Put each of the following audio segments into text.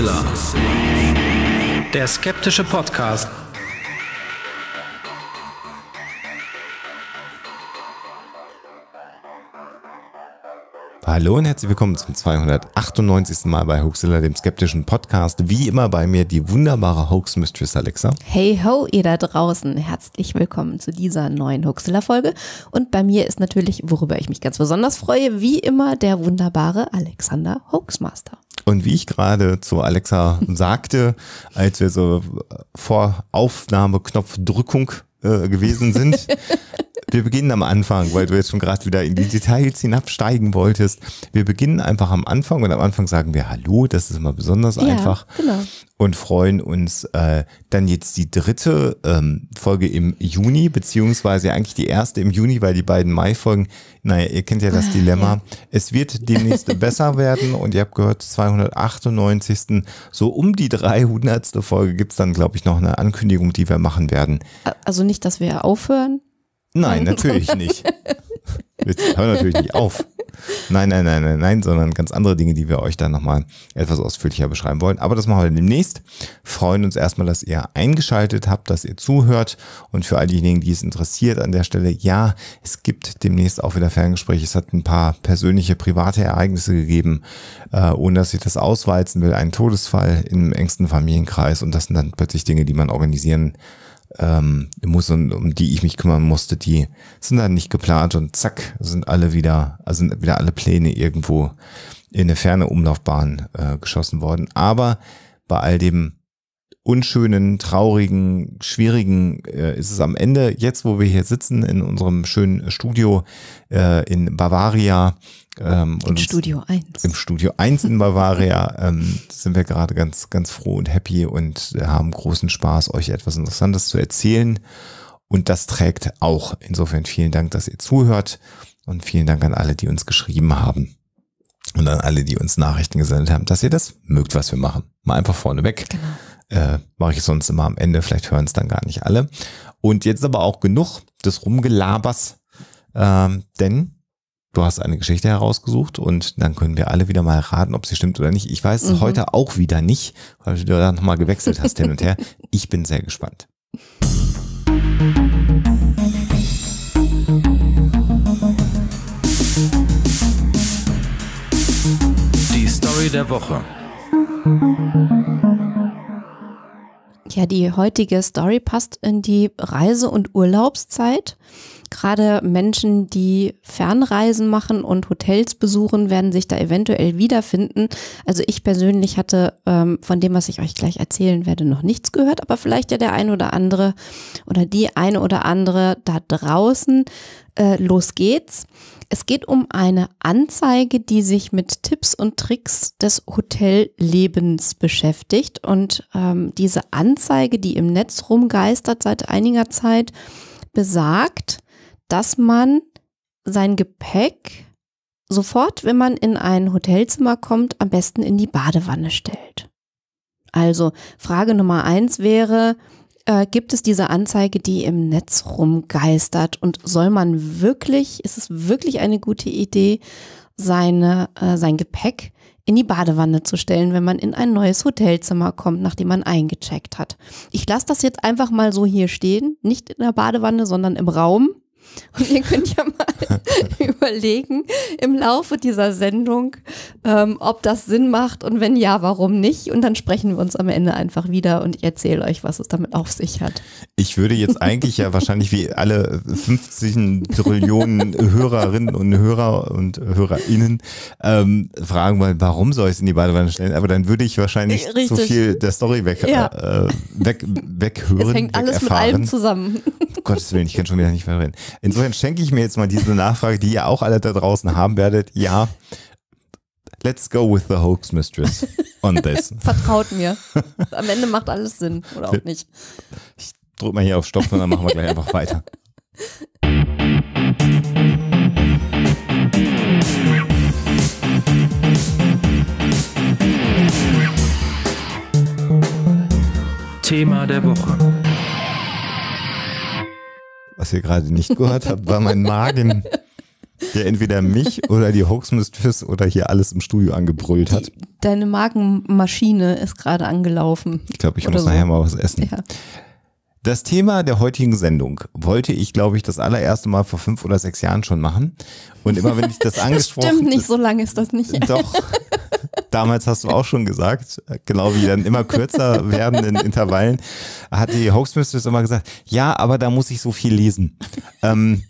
Mixilla. Der skeptische Podcast. Hallo und herzlich willkommen zum 298. Mal bei Hoaxilla, dem skeptischen Podcast. Wie immer bei mir die wunderbare Hoax Mistress Alexa. Hey ho, ihr da draußen. Herzlich willkommen zu dieser neuen Hoaxilla-Folge. Und bei mir ist natürlich, worüber ich mich ganz besonders freue, wie immer der wunderbare Alexander Hoaxmaster. Und wie ich gerade zu Alexa sagte, als wir so vor Aufnahmeknopfdrückung äh, gewesen sind, Wir beginnen am Anfang, weil du jetzt schon gerade wieder in die Details hinabsteigen wolltest. Wir beginnen einfach am Anfang und am Anfang sagen wir Hallo, das ist immer besonders ja, einfach. Genau. Und freuen uns äh, dann jetzt die dritte ähm, Folge im Juni, beziehungsweise eigentlich die erste im Juni, weil die beiden Mai-Folgen, naja, ihr kennt ja das ah, Dilemma. Ja. Es wird demnächst besser werden und ihr habt gehört, 298. so um die 300. Folge gibt es dann, glaube ich, noch eine Ankündigung, die wir machen werden. Also nicht, dass wir aufhören, Nein, natürlich nicht. Hör natürlich nicht auf. Nein, nein, nein, nein, nein, sondern ganz andere Dinge, die wir euch dann nochmal etwas ausführlicher beschreiben wollen. Aber das machen wir demnächst. Freuen uns erstmal, dass ihr eingeschaltet habt, dass ihr zuhört. Und für all diejenigen, die es interessiert, an der Stelle, ja, es gibt demnächst auch wieder Ferngespräche. Es hat ein paar persönliche, private Ereignisse gegeben, äh, ohne dass ich das ausweizen will. Ein Todesfall im engsten Familienkreis. Und das sind dann plötzlich Dinge, die man organisieren kann ähm, muss und um die ich mich kümmern musste, die sind dann nicht geplant und zack, sind alle wieder, also sind wieder alle Pläne irgendwo in eine ferne Umlaufbahn äh, geschossen worden. Aber bei all dem unschönen, traurigen, schwierigen äh, ist es am Ende. Jetzt, wo wir hier sitzen in unserem schönen Studio äh, in Bavaria. Ähm, Im Studio 1. Im Studio 1 in Bavaria ähm, sind wir gerade ganz, ganz froh und happy und haben großen Spaß, euch etwas Interessantes zu erzählen. Und das trägt auch. Insofern vielen Dank, dass ihr zuhört und vielen Dank an alle, die uns geschrieben haben und an alle, die uns Nachrichten gesendet haben, dass ihr das mögt, was wir machen. Mal einfach vorneweg. Genau. Äh, Mache ich sonst immer am Ende, vielleicht hören es dann gar nicht alle. Und jetzt aber auch genug des Rumgelabers, ähm, denn du hast eine Geschichte herausgesucht und dann können wir alle wieder mal raten, ob sie stimmt oder nicht. Ich weiß mhm. heute auch wieder nicht, weil du da nochmal gewechselt hast hin und her. Ich bin sehr gespannt. Die Story der Woche. Ja, die heutige Story passt in die Reise- und Urlaubszeit. Gerade Menschen, die Fernreisen machen und Hotels besuchen, werden sich da eventuell wiederfinden. Also ich persönlich hatte ähm, von dem, was ich euch gleich erzählen werde, noch nichts gehört, aber vielleicht ja der eine oder andere oder die eine oder andere da draußen. Äh, los geht's. Es geht um eine Anzeige, die sich mit Tipps und Tricks des Hotellebens beschäftigt. Und ähm, diese Anzeige, die im Netz rumgeistert seit einiger Zeit, besagt, dass man sein Gepäck sofort, wenn man in ein Hotelzimmer kommt, am besten in die Badewanne stellt. Also Frage Nummer eins wäre, äh, gibt es diese Anzeige, die im Netz rumgeistert. Und soll man wirklich, ist es wirklich eine gute Idee, seine, äh, sein Gepäck in die Badewanne zu stellen, wenn man in ein neues Hotelzimmer kommt, nachdem man eingecheckt hat. Ich lasse das jetzt einfach mal so hier stehen, nicht in der Badewanne, sondern im Raum. Und ihr könnt ja mal überlegen im Laufe dieser Sendung, ähm, ob das Sinn macht und wenn ja, warum nicht. Und dann sprechen wir uns am Ende einfach wieder und ich erzähle euch, was es damit auf sich hat. Ich würde jetzt eigentlich ja wahrscheinlich wie alle 50 Trillionen Hörerinnen und Hörer und HörerInnen ähm, fragen wollen, warum soll ich es in die Badewanne stellen? Aber dann würde ich wahrscheinlich Richtig. zu viel der Story weg, ja. äh, weg, weghören. Es hängt alles erfahren. mit allem zusammen. Um Gottes Willen, ich kann schon wieder nicht mehr reden. Insofern schenke ich mir jetzt mal diese Nachfrage, die ihr auch alle da draußen haben werdet. Ja, let's go with the hoax mistress on this. Vertraut mir. Am Ende macht alles Sinn oder auch nicht. Ich drücke mal hier auf Stopp und dann machen wir gleich einfach weiter. Thema der Woche. Was ihr gerade nicht gehört habt, war mein Magen, der entweder mich oder die Hoaxmistress oder hier alles im Studio angebrüllt hat. Die, deine Magenmaschine ist gerade angelaufen. Ich glaube, ich muss so. nachher mal was essen. Ja. Das Thema der heutigen Sendung wollte ich, glaube ich, das allererste Mal vor fünf oder sechs Jahren schon machen. Und immer wenn ich das angesprochen habe. Stimmt nicht, so lange ist das nicht. Doch, damals hast du auch schon gesagt, genau wie dann immer kürzer werdenden in Intervallen, hat die Hoaxmistress immer gesagt, ja, aber da muss ich so viel lesen. Ähm,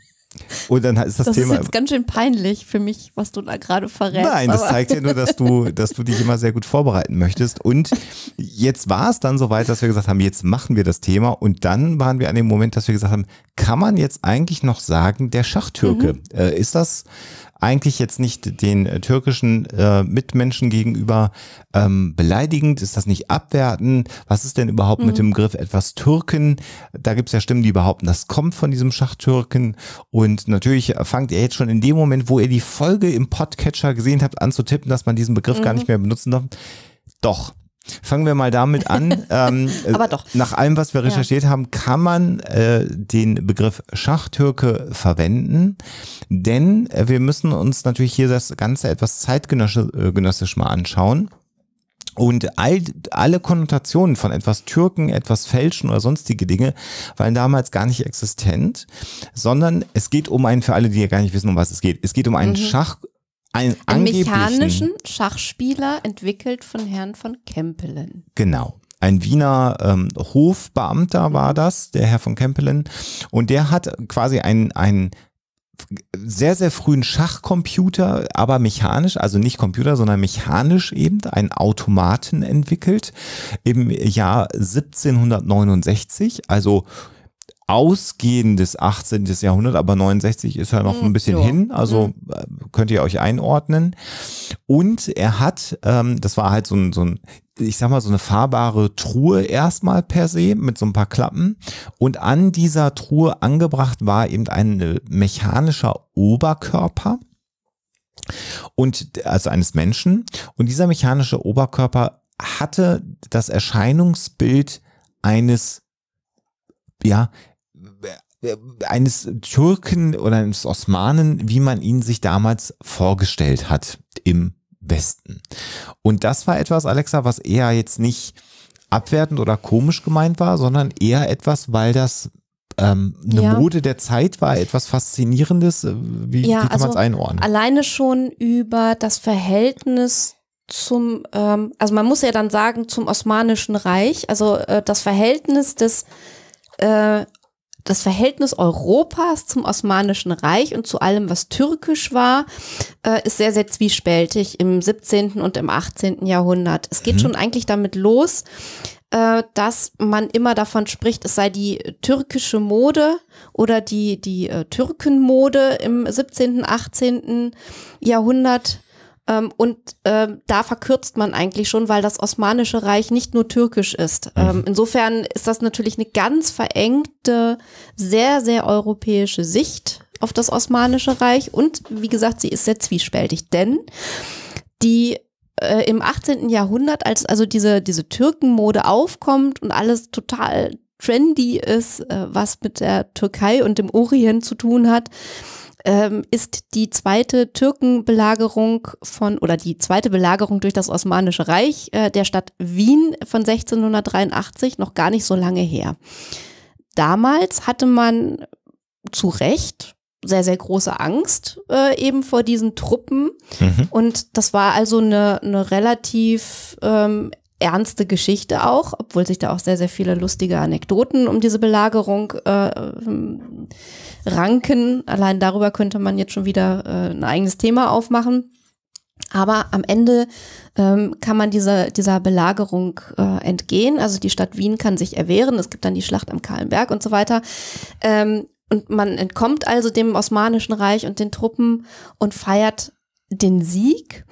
und dann ist das, das Thema. Das ist jetzt ganz schön peinlich für mich, was du da gerade verrätst. Nein, das zeigt ja nur, dass du, dass du dich immer sehr gut vorbereiten möchtest. Und jetzt war es dann soweit, dass wir gesagt haben, jetzt machen wir das Thema. Und dann waren wir an dem Moment, dass wir gesagt haben, kann man jetzt eigentlich noch sagen, der Schachtürke? Mhm. Äh, ist das, eigentlich jetzt nicht den äh, türkischen äh, Mitmenschen gegenüber ähm, beleidigend? Ist das nicht abwertend? Was ist denn überhaupt mhm. mit dem Begriff etwas Türken? Da gibt es ja Stimmen, die behaupten, das kommt von diesem Schachtürken. Und natürlich fangt ihr jetzt schon in dem Moment, wo ihr die Folge im Podcatcher gesehen habt, an zu tippen, dass man diesen Begriff mhm. gar nicht mhm. mehr benutzen darf. Doch, Fangen wir mal damit an. ähm, äh, Aber doch. Nach allem, was wir recherchiert ja. haben, kann man äh, den Begriff Schachtürke verwenden, denn äh, wir müssen uns natürlich hier das Ganze etwas zeitgenössisch äh, mal anschauen. Und all, alle Konnotationen von etwas Türken, etwas Fälschen oder sonstige Dinge waren damals gar nicht existent, sondern es geht um einen, für alle, die ja gar nicht wissen, um was es geht, es geht um einen mhm. Schach, ein Einen mechanischen Schachspieler entwickelt von Herrn von Kempelen. Genau. Ein Wiener ähm, Hofbeamter war das, der Herr von Kempelen. Und der hat quasi einen ein sehr, sehr frühen Schachcomputer, aber mechanisch, also nicht Computer, sondern mechanisch eben, einen Automaten entwickelt im Jahr 1769, also ausgehendes 18. Jahrhundert, aber 69 ist ja halt noch hm, ein bisschen ja. hin, also hm. äh, könnt ihr euch einordnen. Und er hat, ähm, das war halt so ein, so ein, ich sag mal, so eine fahrbare Truhe erstmal per se mit so ein paar Klappen. Und an dieser Truhe angebracht war eben ein äh, mechanischer Oberkörper. Und also eines Menschen. Und dieser mechanische Oberkörper hatte das Erscheinungsbild eines ja, äh, eines Türken oder eines Osmanen, wie man ihn sich damals vorgestellt hat im Westen. Und das war etwas, Alexa, was eher jetzt nicht abwertend oder komisch gemeint war, sondern eher etwas, weil das ähm, eine ja. Mode der Zeit war, etwas Faszinierendes. Äh, wie, ja, wie kann also man es einordnen? Alleine schon über das Verhältnis zum, ähm, also man muss ja dann sagen, zum Osmanischen Reich, also äh, das Verhältnis des äh, das Verhältnis Europas zum Osmanischen Reich und zu allem, was türkisch war, äh, ist sehr, sehr zwiespältig im 17. und im 18. Jahrhundert. Es geht mhm. schon eigentlich damit los, äh, dass man immer davon spricht, es sei die türkische Mode oder die, die äh, Türkenmode im 17., und 18. Jahrhundert ähm, und ähm, da verkürzt man eigentlich schon, weil das Osmanische Reich nicht nur türkisch ist. Mhm. Ähm, insofern ist das natürlich eine ganz verengte, sehr, sehr europäische Sicht auf das Osmanische Reich. Und wie gesagt, sie ist sehr zwiespältig, denn die äh, im 18. Jahrhundert, als also diese, diese Türkenmode aufkommt und alles total trendy ist, äh, was mit der Türkei und dem Orient zu tun hat, ähm, ist die zweite Türkenbelagerung von oder die zweite Belagerung durch das Osmanische Reich äh, der Stadt Wien von 1683 noch gar nicht so lange her. Damals hatte man zu Recht sehr, sehr große Angst äh, eben vor diesen Truppen. Mhm. Und das war also eine, eine relativ ähm, ernste Geschichte auch, obwohl sich da auch sehr, sehr viele lustige Anekdoten um diese Belagerung äh, ähm, ranken. Allein darüber könnte man jetzt schon wieder äh, ein eigenes Thema aufmachen. Aber am Ende ähm, kann man dieser, dieser Belagerung äh, entgehen. Also die Stadt Wien kann sich erwehren. Es gibt dann die Schlacht am Kahlenberg und so weiter. Ähm, und man entkommt also dem Osmanischen Reich und den Truppen und feiert den Sieg.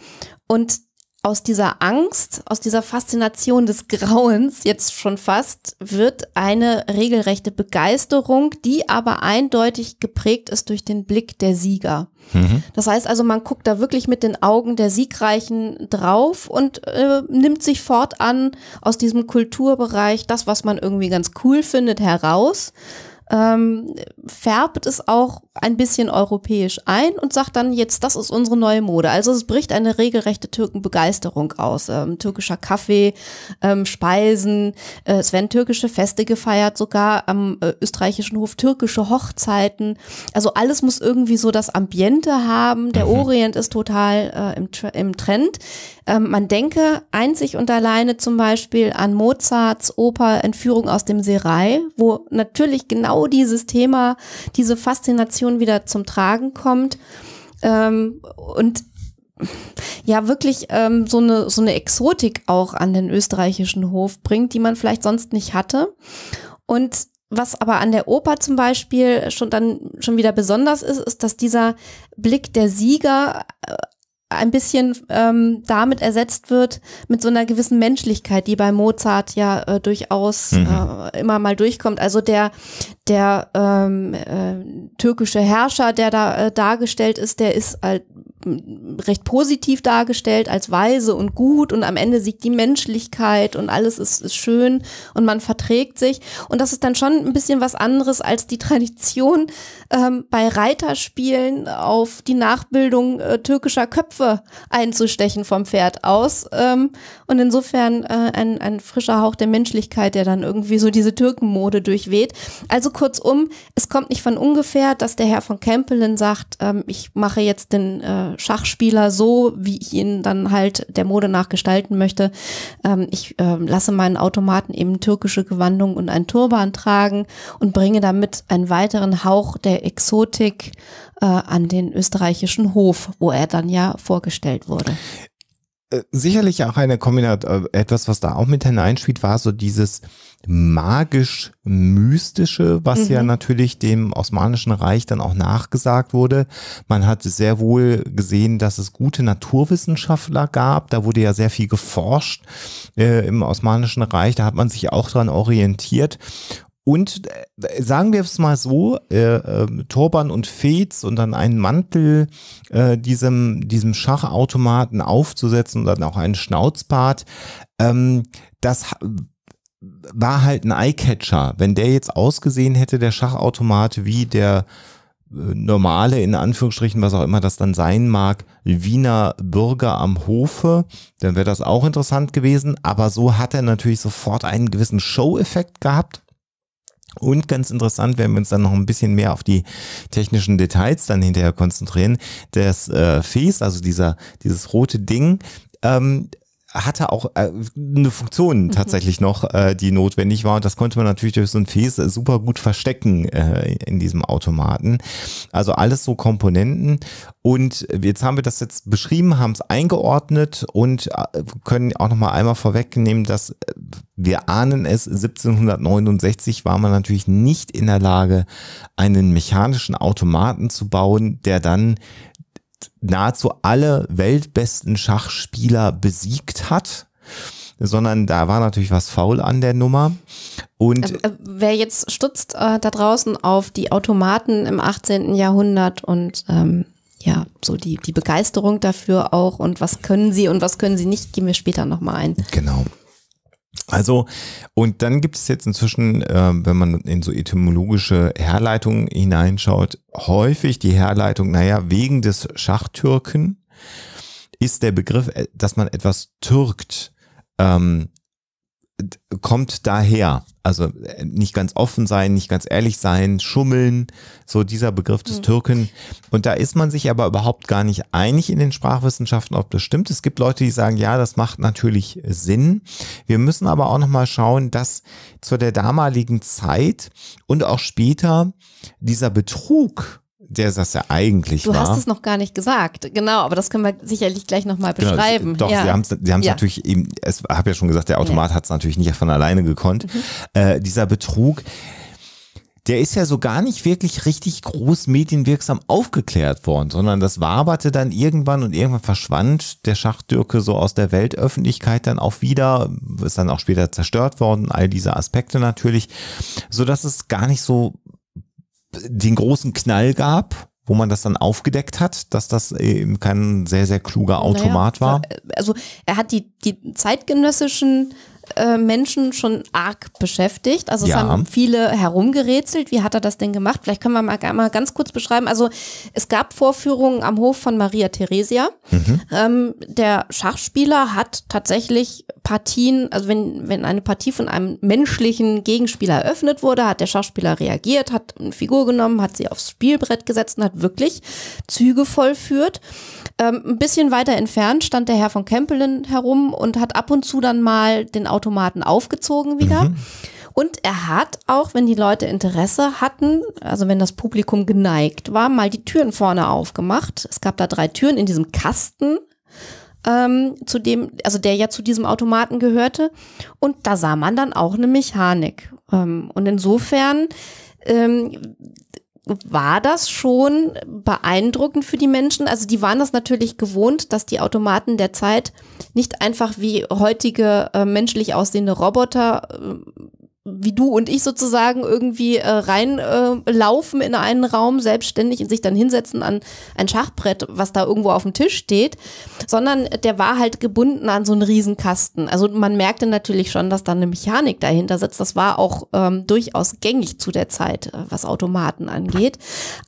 Und aus dieser Angst, aus dieser Faszination des Grauens jetzt schon fast, wird eine regelrechte Begeisterung, die aber eindeutig geprägt ist durch den Blick der Sieger. Mhm. Das heißt also, man guckt da wirklich mit den Augen der Siegreichen drauf und äh, nimmt sich fortan aus diesem Kulturbereich das, was man irgendwie ganz cool findet, heraus ähm, färbt es auch ein bisschen europäisch ein und sagt dann jetzt, das ist unsere neue Mode. Also es bricht eine regelrechte Türkenbegeisterung aus. Ähm, türkischer Kaffee, ähm, Speisen, äh, es werden türkische Feste gefeiert, sogar am äh, österreichischen Hof türkische Hochzeiten. Also alles muss irgendwie so das Ambiente haben. Der mhm. Orient ist total äh, im, im Trend. Ähm, man denke einzig und alleine zum Beispiel an Mozarts Oper Entführung aus dem Serai, wo natürlich genau dieses Thema, diese Faszination wieder zum Tragen kommt. Ähm, und ja wirklich ähm, so, eine, so eine Exotik auch an den österreichischen Hof bringt, die man vielleicht sonst nicht hatte. Und was aber an der Oper zum Beispiel schon dann schon wieder besonders ist, ist, dass dieser Blick der Sieger äh, ein bisschen ähm, damit ersetzt wird, mit so einer gewissen Menschlichkeit, die bei Mozart ja äh, durchaus mhm. äh, immer mal durchkommt. Also der, der ähm, äh, türkische Herrscher, der da äh, dargestellt ist, der ist halt mm, recht positiv dargestellt als weise und gut und am Ende siegt die Menschlichkeit und alles ist, ist schön und man verträgt sich. Und das ist dann schon ein bisschen was anderes als die Tradition ähm, bei Reiterspielen auf die Nachbildung äh, türkischer Köpfe einzustechen vom Pferd aus. Ähm, und insofern äh, ein, ein frischer Hauch der Menschlichkeit, der dann irgendwie so diese Türkenmode durchweht. Also kurzum, es kommt nicht von ungefähr, dass der Herr von Kempelen sagt, ähm, ich mache jetzt den äh, Schachspieler so, wie ich ihn dann halt der Mode nach gestalten möchte. Ähm, ich ähm, lasse meinen Automaten eben türkische Gewandung und einen Turban tragen und bringe damit einen weiteren Hauch der Exotik äh, an den österreichischen Hof, wo er dann ja vorgestellt wurde. Äh, sicherlich auch eine Kombination, äh, etwas, was da auch mit hineinspielt, war so dieses magisch-mystische, was mhm. ja natürlich dem Osmanischen Reich dann auch nachgesagt wurde. Man hat sehr wohl gesehen, dass es gute Naturwissenschaftler gab. Da wurde ja sehr viel geforscht äh, im Osmanischen Reich. Da hat man sich auch dran orientiert. Und äh, sagen wir es mal so, äh, äh, Turban und Fez und dann einen Mantel äh, diesem, diesem Schachautomaten aufzusetzen und dann auch einen Schnauzbart, ähm, das war halt ein Eyecatcher. Wenn der jetzt ausgesehen hätte, der Schachautomat, wie der äh, normale, in Anführungsstrichen, was auch immer das dann sein mag, Wiener Bürger am Hofe, dann wäre das auch interessant gewesen. Aber so hat er natürlich sofort einen gewissen Show-Effekt gehabt. Und ganz interessant, wenn wir uns dann noch ein bisschen mehr auf die technischen Details dann hinterher konzentrieren, das äh, Fes, also dieser, dieses rote Ding, ähm, hatte auch äh, eine Funktion mhm. tatsächlich noch, äh, die notwendig war. Und das konnte man natürlich durch so ein Fes super gut verstecken äh, in diesem Automaten. Also alles so Komponenten. Und jetzt haben wir das jetzt beschrieben, haben es eingeordnet und äh, können auch noch mal einmal vorwegnehmen, dass äh, wir ahnen es, 1769 war man natürlich nicht in der Lage, einen mechanischen Automaten zu bauen, der dann nahezu alle weltbesten Schachspieler besiegt hat sondern da war natürlich was faul an der Nummer. Und äh, äh, wer jetzt stutzt äh, da draußen auf die Automaten im 18. Jahrhundert und ähm, ja, so die, die Begeisterung dafür auch und was können sie und was können sie nicht, gehen wir später nochmal ein. Genau. Also, und dann gibt es jetzt inzwischen, äh, wenn man in so etymologische Herleitungen hineinschaut, häufig die Herleitung, naja, wegen des Schachtürken ist der Begriff, äh, dass man etwas türkt, ähm, kommt daher. Also äh, nicht ganz offen sein, nicht ganz ehrlich sein, schummeln, so dieser Begriff des hm. Türken. Und da ist man sich aber überhaupt gar nicht einig in den Sprachwissenschaften, ob das stimmt. Es gibt Leute, die sagen, ja, das macht natürlich Sinn. Wir müssen aber auch nochmal schauen, dass zu der damaligen Zeit und auch später dieser Betrug der das ja eigentlich du war. Du hast es noch gar nicht gesagt, genau, aber das können wir sicherlich gleich nochmal genau, beschreiben. Doch, ja. sie haben es sie haben's ja. natürlich eben, ich habe ja schon gesagt, der Automat ja. hat es natürlich nicht von alleine gekonnt. Mhm. Äh, dieser Betrug, der ist ja so gar nicht wirklich richtig groß medienwirksam aufgeklärt worden, sondern das waberte dann irgendwann und irgendwann verschwand der Schachtdürke so aus der Weltöffentlichkeit dann auch wieder, ist dann auch später zerstört worden, all diese Aspekte natürlich, so dass es gar nicht so den großen Knall gab, wo man das dann aufgedeckt hat, dass das eben kein sehr, sehr kluger Automat naja, war? Also er hat die, die zeitgenössischen äh, Menschen schon arg beschäftigt. Also es ja. haben viele herumgerätselt. Wie hat er das denn gemacht? Vielleicht können wir mal, mal ganz kurz beschreiben. Also es gab Vorführungen am Hof von Maria Theresia. Mhm. Ähm, der Schachspieler hat tatsächlich Partien, also wenn, wenn eine Partie von einem menschlichen Gegenspieler eröffnet wurde, hat der Schachspieler reagiert, hat eine Figur genommen, hat sie aufs Spielbrett gesetzt und hat wirklich Züge vollführt. Ähm, ein bisschen weiter entfernt stand der Herr von Kempelen herum und hat ab und zu dann mal den Automaten aufgezogen wieder. Mhm. Und er hat auch, wenn die Leute Interesse hatten, also wenn das Publikum geneigt war, mal die Türen vorne aufgemacht. Es gab da drei Türen in diesem Kasten, ähm, zu dem, also der ja zu diesem Automaten gehörte. Und da sah man dann auch eine Mechanik. Ähm, und insofern ähm, war das schon beeindruckend für die Menschen? Also die waren das natürlich gewohnt, dass die Automaten der Zeit nicht einfach wie heutige äh, menschlich aussehende Roboter äh, wie du und ich sozusagen irgendwie äh, reinlaufen äh, in einen Raum selbstständig und sich dann hinsetzen an ein Schachbrett, was da irgendwo auf dem Tisch steht, sondern der war halt gebunden an so einen Riesenkasten. Also man merkte natürlich schon, dass da eine Mechanik dahinter sitzt. Das war auch ähm, durchaus gängig zu der Zeit, äh, was Automaten angeht.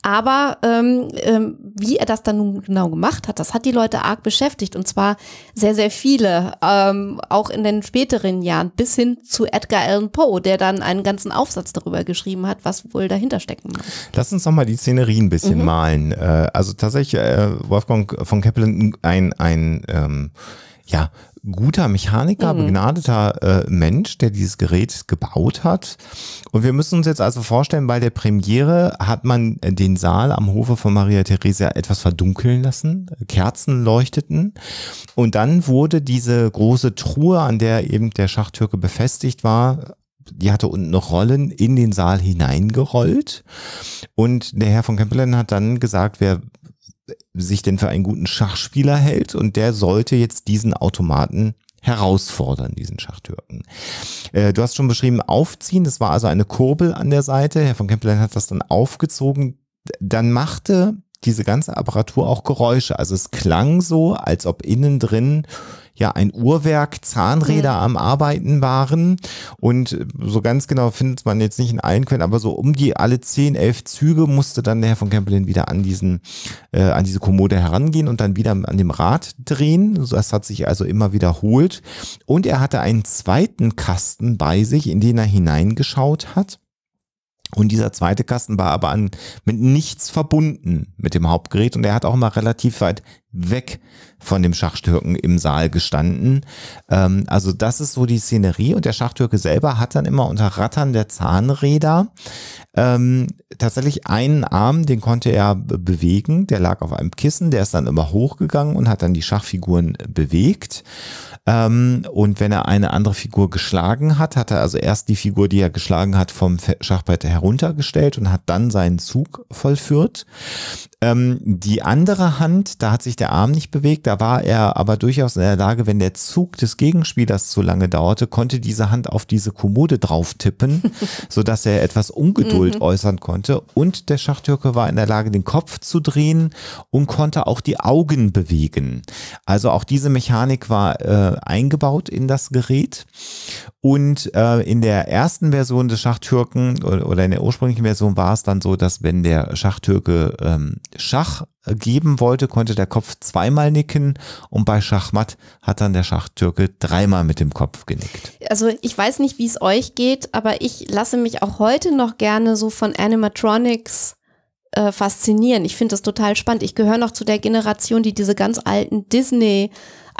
Aber ähm, ähm, wie er das dann nun genau gemacht hat, das hat die Leute arg beschäftigt und zwar sehr, sehr viele, ähm, auch in den späteren Jahren bis hin zu Edgar Allan Poe, der der dann einen ganzen Aufsatz darüber geschrieben hat, was wohl dahinter stecken mag. Lass uns nochmal die Szenerie ein bisschen mhm. malen. Äh, also tatsächlich, äh, Wolfgang von Kepelin, ein, ein ähm, ja, guter Mechaniker, mhm. begnadeter äh, Mensch, der dieses Gerät gebaut hat. Und wir müssen uns jetzt also vorstellen, bei der Premiere hat man den Saal am Hofe von Maria Theresia etwas verdunkeln lassen, Kerzen leuchteten. Und dann wurde diese große Truhe, an der eben der Schachtürke befestigt war, die hatte unten noch Rollen in den Saal hineingerollt. Und der Herr von Kempelen hat dann gesagt, wer sich denn für einen guten Schachspieler hält und der sollte jetzt diesen Automaten herausfordern, diesen Schachtürken. Äh, du hast schon beschrieben, aufziehen, das war also eine Kurbel an der Seite. Herr von Kempelen hat das dann aufgezogen. Dann machte diese ganze Apparatur auch Geräusche. Also es klang so, als ob innen drin ja ein Uhrwerk Zahnräder mhm. am Arbeiten waren. Und so ganz genau findet man jetzt nicht in allen Quellen, aber so um die alle zehn, elf Züge musste dann der Herr von Kempelin wieder an diesen, äh, an diese Kommode herangehen und dann wieder an dem Rad drehen. Das hat sich also immer wiederholt. Und er hatte einen zweiten Kasten bei sich, in den er hineingeschaut hat. Und dieser zweite Kasten war aber an, mit nichts verbunden mit dem Hauptgerät und er hat auch mal relativ weit weg von dem Schachtürken im Saal gestanden. Ähm, also das ist so die Szenerie und der Schachtürke selber hat dann immer unter Rattern der Zahnräder ähm, tatsächlich einen Arm, den konnte er bewegen, der lag auf einem Kissen, der ist dann immer hochgegangen und hat dann die Schachfiguren bewegt. Ähm, und wenn er eine andere Figur geschlagen hat, hat er also erst die Figur, die er geschlagen hat, vom Schachbrett heruntergestellt und hat dann seinen Zug vollführt. Ähm, die andere Hand, da hat sich der Arm nicht bewegt, da war er aber durchaus in der Lage, wenn der Zug des Gegenspielers zu lange dauerte, konnte diese Hand auf diese Kommode drauf tippen, sodass er etwas Ungeduld mhm. äußern konnte. Und der Schachtürke war in der Lage, den Kopf zu drehen und konnte auch die Augen bewegen. Also auch diese Mechanik war äh, eingebaut in das Gerät. Und äh, in der ersten Version des Schachtürken oder in der ursprünglichen Version war es dann so, dass wenn der Schachtürke ähm, Schach geben wollte, konnte der Kopf zweimal nicken und bei Schachmatt hat dann der Schachtürke dreimal mit dem Kopf genickt. Also ich weiß nicht, wie es euch geht, aber ich lasse mich auch heute noch gerne so von Animatronics äh, faszinieren. Ich finde das total spannend. Ich gehöre noch zu der Generation, die diese ganz alten Disney-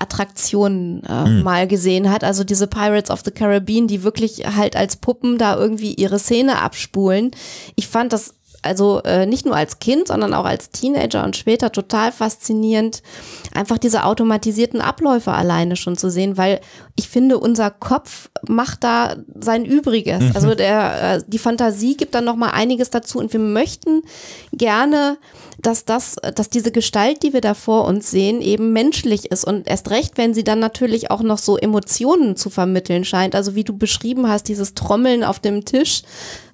Attraktionen äh, mhm. mal gesehen hat. Also diese Pirates of the Caribbean, die wirklich halt als Puppen da irgendwie ihre Szene abspulen. Ich fand das also äh, nicht nur als Kind, sondern auch als Teenager und später total faszinierend, einfach diese automatisierten Abläufe alleine schon zu sehen, weil ich finde, unser Kopf macht da sein Übriges. Mhm. Also der, äh, die Fantasie gibt dann nochmal einiges dazu und wir möchten gerne, dass das, dass diese Gestalt, die wir da vor uns sehen, eben menschlich ist und erst recht, wenn sie dann natürlich auch noch so Emotionen zu vermitteln scheint. Also wie du beschrieben hast, dieses Trommeln auf dem Tisch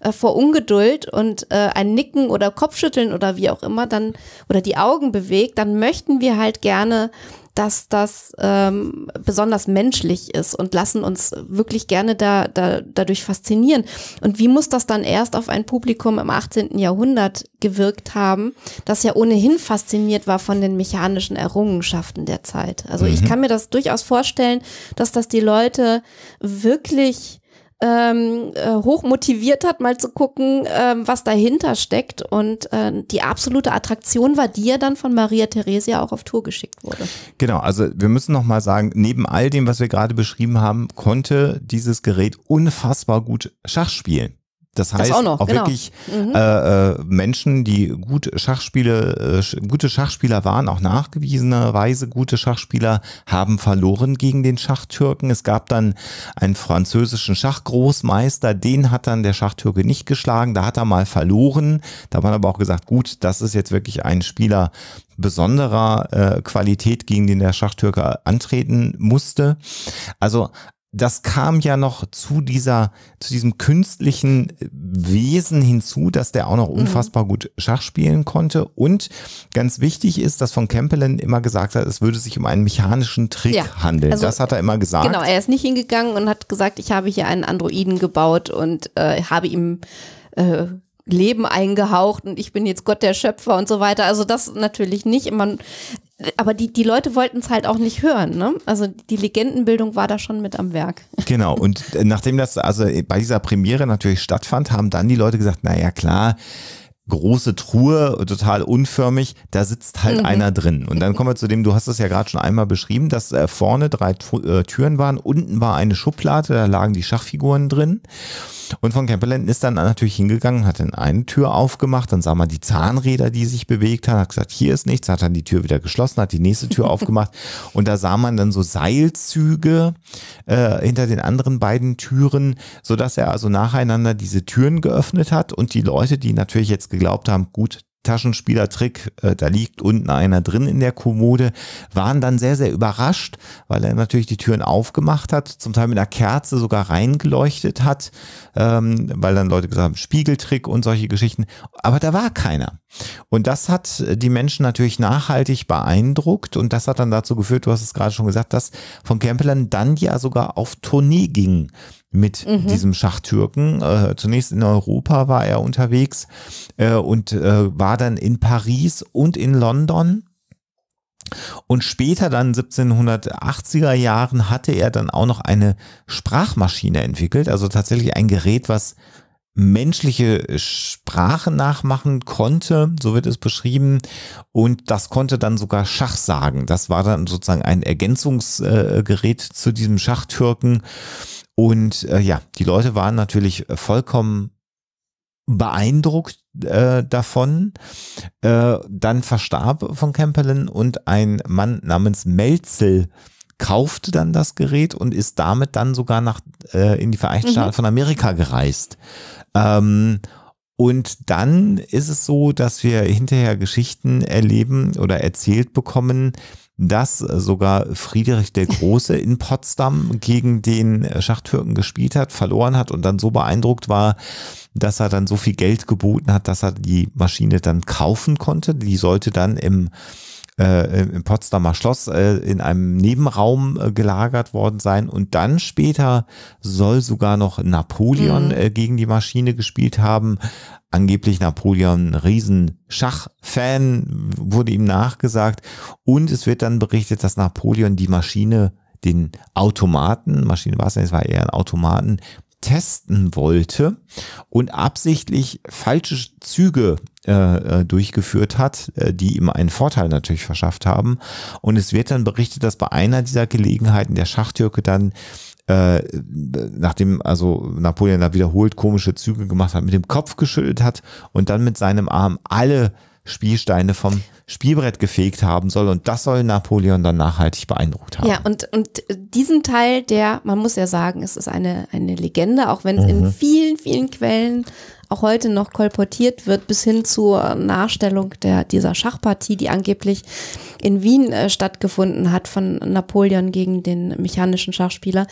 äh, vor Ungeduld und äh, ein Nicken oder Kopfschütteln oder wie auch immer dann oder die Augen bewegt, dann möchten wir halt gerne dass das ähm, besonders menschlich ist und lassen uns wirklich gerne da, da, dadurch faszinieren. Und wie muss das dann erst auf ein Publikum im 18. Jahrhundert gewirkt haben, das ja ohnehin fasziniert war von den mechanischen Errungenschaften der Zeit? Also mhm. ich kann mir das durchaus vorstellen, dass das die Leute wirklich ähm, äh, hoch motiviert hat, mal zu gucken, ähm, was dahinter steckt. Und äh, die absolute Attraktion war, die ja dann von Maria Theresia auch auf Tour geschickt wurde. Genau, also wir müssen nochmal sagen, neben all dem, was wir gerade beschrieben haben, konnte dieses Gerät unfassbar gut Schach spielen. Das heißt das auch, noch, auch genau. wirklich mhm. äh, äh Menschen, die gut Schachspiele, äh, gute Schachspieler waren, auch nachgewiesenerweise gute Schachspieler, haben verloren gegen den Schachtürken. Es gab dann einen französischen Schachgroßmeister, den hat dann der Schachtürke nicht geschlagen. Da hat er mal verloren. Da hat man aber auch gesagt, gut, das ist jetzt wirklich ein Spieler besonderer äh, Qualität, gegen den der Schachtürke antreten musste. Also das kam ja noch zu dieser, zu diesem künstlichen Wesen hinzu, dass der auch noch mhm. unfassbar mhm. gut Schach spielen konnte. Und ganz wichtig ist, dass von Kempelen immer gesagt hat, es würde sich um einen mechanischen Trick ja, handeln. Also, das hat er immer gesagt. Genau, er ist nicht hingegangen und hat gesagt, ich habe hier einen Androiden gebaut und äh, habe ihm äh, Leben eingehaucht und ich bin jetzt Gott der Schöpfer und so weiter. Also das natürlich nicht. Man aber die, die Leute wollten es halt auch nicht hören, ne? Also die Legendenbildung war da schon mit am Werk. Genau, und äh, nachdem das also bei dieser Premiere natürlich stattfand, haben dann die Leute gesagt, naja klar, große Truhe, total unförmig, da sitzt halt mhm. einer drin. Und dann kommen wir zu dem, du hast es ja gerade schon einmal beschrieben, dass äh, vorne drei T äh, Türen waren, unten war eine Schublade, da lagen die Schachfiguren drin. Und von Campbellenden ist dann natürlich hingegangen, hat dann eine Tür aufgemacht, dann sah man die Zahnräder, die sich bewegt haben, hat gesagt, hier ist nichts, hat dann die Tür wieder geschlossen, hat die nächste Tür aufgemacht und da sah man dann so Seilzüge äh, hinter den anderen beiden Türen, sodass er also nacheinander diese Türen geöffnet hat und die Leute, die natürlich jetzt geglaubt haben, gut, Taschenspielertrick, äh, da liegt unten einer drin in der Kommode, waren dann sehr, sehr überrascht, weil er natürlich die Türen aufgemacht hat, zum Teil mit einer Kerze sogar reingeleuchtet hat, ähm, weil dann Leute gesagt haben, Spiegeltrick und solche Geschichten. Aber da war keiner. Und das hat die Menschen natürlich nachhaltig beeindruckt und das hat dann dazu geführt, du hast es gerade schon gesagt, dass von Campbellern dann ja sogar auf Tournee gingen mit mhm. diesem Schachtürken. Äh, zunächst in Europa war er unterwegs äh, und äh, war dann in Paris und in London. Und später dann 1780er Jahren hatte er dann auch noch eine Sprachmaschine entwickelt, also tatsächlich ein Gerät, was menschliche Sprache nachmachen konnte, so wird es beschrieben, und das konnte dann sogar Schach sagen. Das war dann sozusagen ein Ergänzungsgerät äh, zu diesem Schachtürken. Und äh, ja, die Leute waren natürlich äh, vollkommen beeindruckt äh, davon. Äh, dann verstarb von Kempelen und ein Mann namens Melzel kaufte dann das Gerät und ist damit dann sogar nach äh, in die Vereinigten mhm. Staaten von Amerika gereist. Ähm, und dann ist es so, dass wir hinterher Geschichten erleben oder erzählt bekommen, dass sogar Friedrich der Große in Potsdam gegen den Schachtürken gespielt hat, verloren hat und dann so beeindruckt war, dass er dann so viel Geld geboten hat, dass er die Maschine dann kaufen konnte. Die sollte dann im äh, im Potsdamer Schloss äh, in einem Nebenraum äh, gelagert worden sein. Und dann später soll sogar noch Napoleon mhm. Äh, gegen die Maschine gespielt haben. Angeblich Napoleon, Riesenschachfan wurde ihm nachgesagt. Und es wird dann berichtet, dass Napoleon die Maschine, den Automaten, Maschine war es nicht, es war eher ein Automaten, testen wollte und absichtlich falsche Züge äh, äh, durchgeführt hat, äh, die ihm einen Vorteil natürlich verschafft haben. Und es wird dann berichtet, dass bei einer dieser Gelegenheiten der Schachtürke dann nachdem also Napoleon da wiederholt komische Züge gemacht hat, mit dem Kopf geschüttelt hat und dann mit seinem Arm alle Spielsteine vom Spielbrett gefegt haben soll. Und das soll Napoleon dann nachhaltig beeindruckt haben. Ja, und, und diesen Teil, der, man muss ja sagen, es ist eine, eine Legende, auch wenn es mhm. in vielen, vielen Quellen auch heute noch kolportiert wird, bis hin zur Nachstellung der, dieser Schachpartie, die angeblich in Wien äh, stattgefunden hat von Napoleon gegen den mechanischen Schachspieler.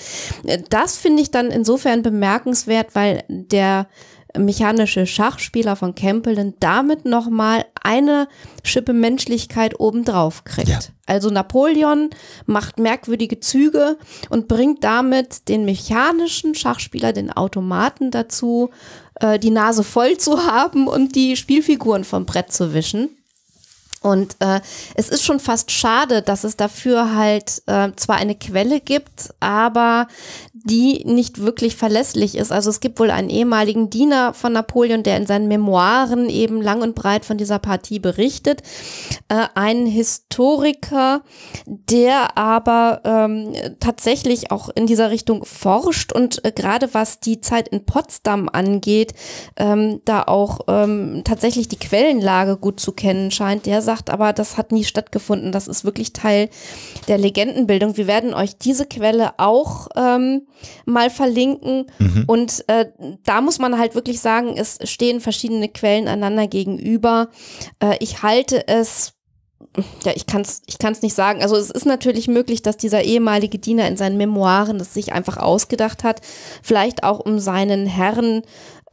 Äh, das finde ich dann insofern bemerkenswert, weil der mechanische Schachspieler von Campbell dann damit nochmal eine Schippe Menschlichkeit obendrauf kriegt. Ja. Also Napoleon macht merkwürdige Züge und bringt damit den mechanischen Schachspieler, den Automaten dazu, äh, die Nase voll zu haben und die Spielfiguren vom Brett zu wischen. Und äh, es ist schon fast schade, dass es dafür halt äh, zwar eine Quelle gibt, aber die nicht wirklich verlässlich ist. Also es gibt wohl einen ehemaligen Diener von Napoleon, der in seinen Memoiren eben lang und breit von dieser Partie berichtet. Äh, einen Historiker, der aber ähm, tatsächlich auch in dieser Richtung forscht und äh, gerade was die Zeit in Potsdam angeht, ähm, da auch ähm, tatsächlich die Quellenlage gut zu kennen scheint. Der sagt, gesagt, aber das hat nie stattgefunden. Das ist wirklich Teil der Legendenbildung. Wir werden euch diese Quelle auch ähm, mal verlinken. Mhm. Und äh, da muss man halt wirklich sagen, es stehen verschiedene Quellen einander gegenüber. Äh, ich halte es ja, ich kann es ich kann's nicht sagen. Also es ist natürlich möglich, dass dieser ehemalige Diener in seinen Memoiren das sich einfach ausgedacht hat, vielleicht auch um seinen Herren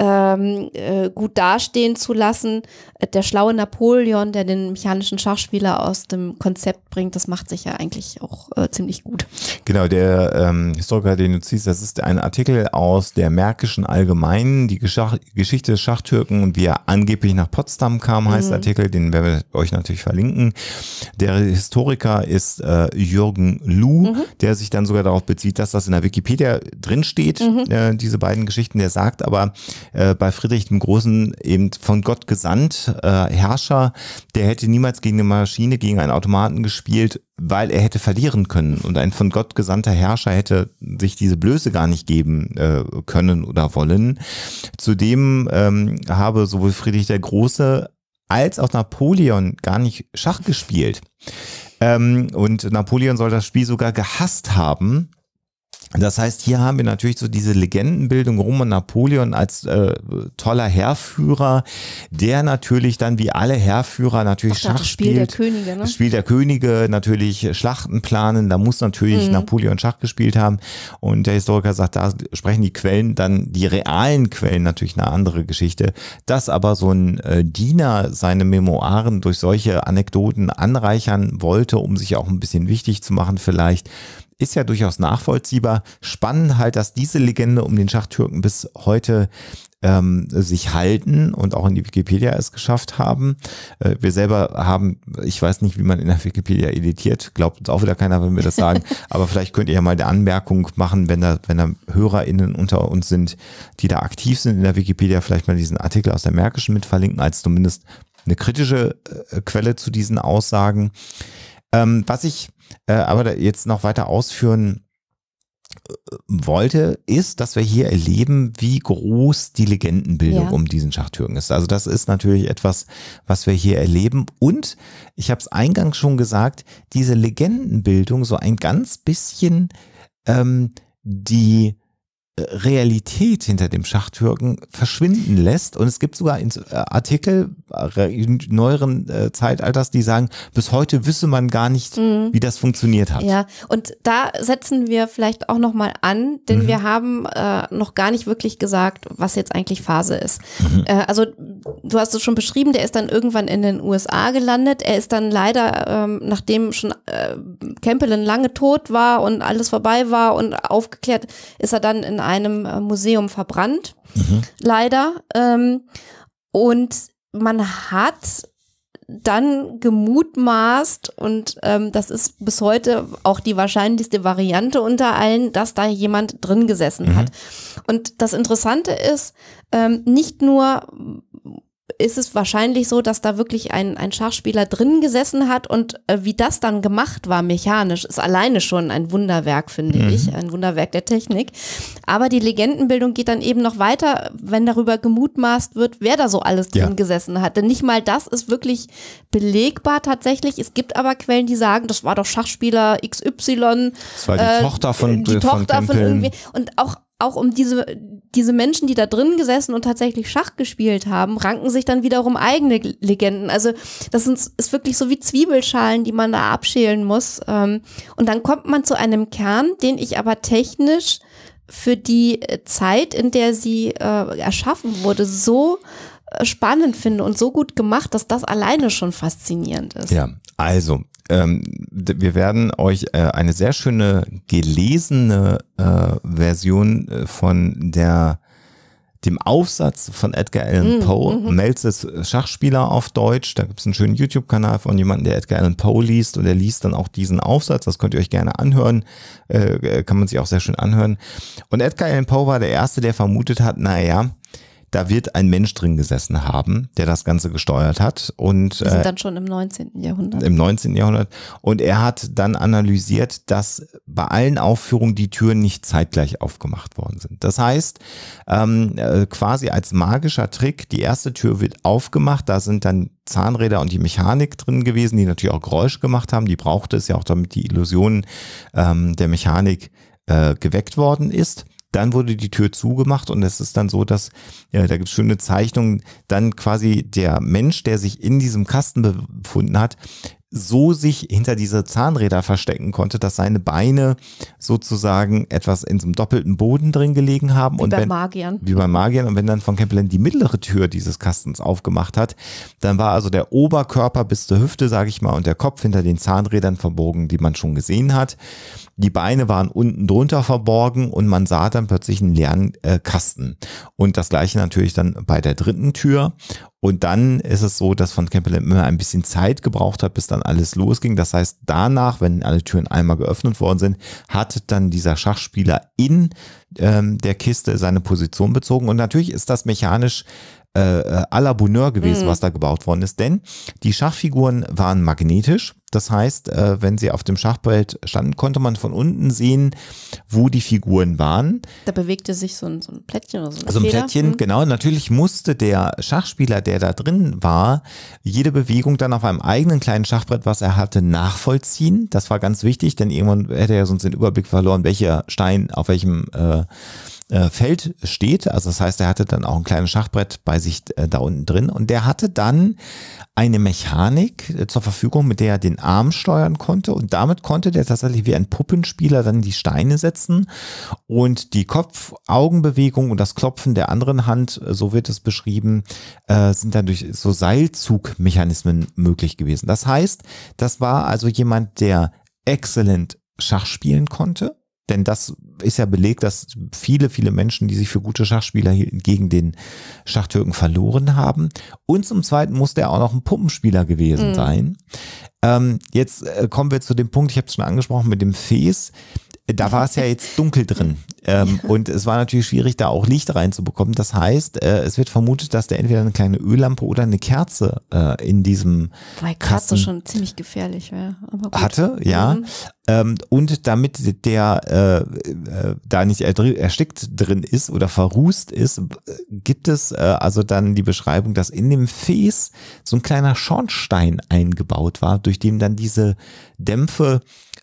ähm, äh, gut dastehen zu lassen. Äh, der schlaue Napoleon, der den mechanischen Schachspieler aus dem Konzept bringt, das macht sich ja eigentlich auch äh, ziemlich gut. Genau, der ähm, Historiker, den du ziehst, das ist ein Artikel aus der Märkischen Allgemeinen, die Geschach Geschichte des Schachtürken und wie er angeblich nach Potsdam kam, heißt mhm. Artikel, den werden wir euch natürlich verlinken. Der Historiker ist äh, Jürgen Lu, mhm. der sich dann sogar darauf bezieht, dass das in der Wikipedia drinsteht, mhm. äh, diese beiden Geschichten. Der sagt aber, äh, bei Friedrich dem Großen eben von Gott gesandt, äh, Herrscher, der hätte niemals gegen eine Maschine, gegen einen Automaten gespielt, weil er hätte verlieren können. Und ein von Gott gesandter Herrscher hätte sich diese Blöße gar nicht geben äh, können oder wollen. Zudem ähm, habe sowohl Friedrich der Große als auch Napoleon gar nicht Schach gespielt. Ähm, und Napoleon soll das Spiel sogar gehasst haben das heißt, hier haben wir natürlich so diese Legendenbildung rum und Napoleon als äh, toller Herrführer, der natürlich dann wie alle Herrführer natürlich Ach, Schach das spielt. Spiel der Könige, ne? Das Spiel der Könige, natürlich Schlachten planen. Da muss natürlich mhm. Napoleon Schach gespielt haben. Und der Historiker sagt, da sprechen die Quellen dann, die realen Quellen natürlich eine andere Geschichte. Dass aber so ein äh, Diener seine Memoiren durch solche Anekdoten anreichern wollte, um sich auch ein bisschen wichtig zu machen vielleicht, ist ja durchaus nachvollziehbar. Spannend halt, dass diese Legende um den Schachtürken bis heute ähm, sich halten und auch in die Wikipedia es geschafft haben. Äh, wir selber haben, ich weiß nicht, wie man in der Wikipedia editiert, glaubt uns auch wieder keiner, wenn wir das sagen, aber vielleicht könnt ihr ja mal eine Anmerkung machen, wenn da, wenn da HörerInnen unter uns sind, die da aktiv sind in der Wikipedia, vielleicht mal diesen Artikel aus der Märkischen mit verlinken, als zumindest eine kritische äh, Quelle zu diesen Aussagen. Ähm, was ich äh, aber jetzt noch weiter ausführen äh, wollte, ist, dass wir hier erleben, wie groß die Legendenbildung ja. um diesen Schachtürken ist. Also das ist natürlich etwas, was wir hier erleben. Und ich habe es eingangs schon gesagt, diese Legendenbildung so ein ganz bisschen ähm, die äh, Realität hinter dem Schachtürken verschwinden lässt. Und es gibt sogar Artikel, äh, neueren äh, Zeitalters, die sagen, bis heute wisse man gar nicht, mhm. wie das funktioniert hat. Ja, und da setzen wir vielleicht auch nochmal an, denn mhm. wir haben äh, noch gar nicht wirklich gesagt, was jetzt eigentlich Phase ist. Mhm. Äh, also du hast es schon beschrieben, der ist dann irgendwann in den USA gelandet. Er ist dann leider, ähm, nachdem schon äh, Kempelen lange tot war und alles vorbei war und aufgeklärt, ist er dann in einem äh, Museum verbrannt. Mhm. Leider. Ähm, und man hat dann gemutmaßt, und ähm, das ist bis heute auch die wahrscheinlichste Variante unter allen, dass da jemand drin gesessen mhm. hat. Und das Interessante ist, ähm, nicht nur ist es wahrscheinlich so, dass da wirklich ein, ein Schachspieler drin gesessen hat und äh, wie das dann gemacht war, mechanisch, ist alleine schon ein Wunderwerk, finde mhm. ich, ein Wunderwerk der Technik. Aber die Legendenbildung geht dann eben noch weiter, wenn darüber gemutmaßt wird, wer da so alles drin ja. gesessen hat. Denn nicht mal das ist wirklich belegbar tatsächlich. Es gibt aber Quellen, die sagen, das war doch Schachspieler XY. Das war die äh, Tochter von, die von Tochter Tempeln. von irgendwie. Und auch auch um diese, diese Menschen, die da drin gesessen und tatsächlich Schach gespielt haben, ranken sich dann wiederum eigene Legenden. Also das sind, ist wirklich so wie Zwiebelschalen, die man da abschälen muss. Ähm, und dann kommt man zu einem Kern, den ich aber technisch für die äh, Zeit, in der sie äh, erschaffen wurde, so äh, spannend finde und so gut gemacht, dass das alleine schon faszinierend ist. Ja, also, ähm, wir werden euch äh, eine sehr schöne gelesene äh, Version äh, von der dem Aufsatz von Edgar Allan mhm, Poe, mhm. Melzes äh, Schachspieler auf Deutsch. Da gibt es einen schönen YouTube-Kanal von jemandem, der Edgar Allan Poe liest und der liest dann auch diesen Aufsatz. Das könnt ihr euch gerne anhören. Äh, äh, kann man sich auch sehr schön anhören. Und Edgar Allan Poe war der Erste, der vermutet hat, naja, da wird ein Mensch drin gesessen haben, der das Ganze gesteuert hat. Und, Wir sind äh, dann schon im 19. Jahrhundert. Im 19. Jahrhundert. Und er hat dann analysiert, dass bei allen Aufführungen die Türen nicht zeitgleich aufgemacht worden sind. Das heißt, ähm, äh, quasi als magischer Trick, die erste Tür wird aufgemacht, da sind dann Zahnräder und die Mechanik drin gewesen, die natürlich auch Geräusche gemacht haben. Die brauchte es ja auch, damit die Illusionen ähm, der Mechanik äh, geweckt worden ist. Dann wurde die Tür zugemacht und es ist dann so, dass, ja, da gibt es schöne Zeichnungen, dann quasi der Mensch, der sich in diesem Kasten befunden hat, so sich hinter diese Zahnräder verstecken konnte, dass seine Beine sozusagen etwas in so einem doppelten Boden drin gelegen haben. Wie und bei Magiern. Wie bei Magiern. Und wenn dann von Kempelen die mittlere Tür dieses Kastens aufgemacht hat, dann war also der Oberkörper bis zur Hüfte, sage ich mal, und der Kopf hinter den Zahnrädern verborgen, die man schon gesehen hat. Die Beine waren unten drunter verborgen und man sah dann plötzlich einen leeren äh, Kasten. Und das gleiche natürlich dann bei der dritten Tür. Und dann ist es so, dass von Campbell immer ein bisschen Zeit gebraucht hat, bis dann alles losging. Das heißt, danach, wenn alle Türen einmal geöffnet worden sind, hat dann dieser Schachspieler in ähm, der Kiste seine Position bezogen. Und natürlich ist das mechanisch äh, äh, à la Bonheur gewesen, mhm. was da gebaut worden ist. Denn die Schachfiguren waren magnetisch. Das heißt, äh, wenn sie auf dem Schachbrett standen, konnte man von unten sehen, wo die Figuren waren. Da bewegte sich so ein, so ein Plättchen oder so ein So ein Feder. Plättchen, mhm. genau. Natürlich musste der Schachspieler, der da drin war, jede Bewegung dann auf einem eigenen kleinen Schachbrett, was er hatte, nachvollziehen. Das war ganz wichtig, denn irgendwann hätte er sonst den Überblick verloren, welcher Stein auf welchem äh, äh, Feld steht. Also das heißt, er hatte dann auch ein kleines Schachbrett bei sich äh, da unten drin und der hatte dann eine Mechanik äh, zur Verfügung, mit der er den Arm steuern konnte und damit konnte der tatsächlich wie ein Puppenspieler dann die Steine setzen und die Kopf-Augenbewegung und das Klopfen der anderen Hand, so wird es beschrieben, sind dann durch so Seilzugmechanismen möglich gewesen. Das heißt, das war also jemand, der exzellent Schach spielen konnte denn das ist ja belegt, dass viele, viele Menschen, die sich für gute Schachspieler gegen den Schachtürken verloren haben. Und zum Zweiten musste er auch noch ein Puppenspieler gewesen mhm. sein. Ähm, jetzt äh, kommen wir zu dem Punkt, ich habe es schon angesprochen, mit dem Fes. Äh, da war es ja jetzt dunkel drin. Ähm, ja. Und es war natürlich schwierig, da auch Licht reinzubekommen. Das heißt, äh, es wird vermutet, dass der entweder eine kleine Öllampe oder eine Kerze äh, in diesem. Weil Kerze Kassen schon ziemlich gefährlich wäre. Hatte, ja. Mhm. Ähm, und damit der äh, äh da nicht erstickt drin ist oder verrußt ist, gibt es äh, also dann die Beschreibung, dass in dem Fes so ein kleiner Schornstein eingebaut war, durch den dann diese Dämpfe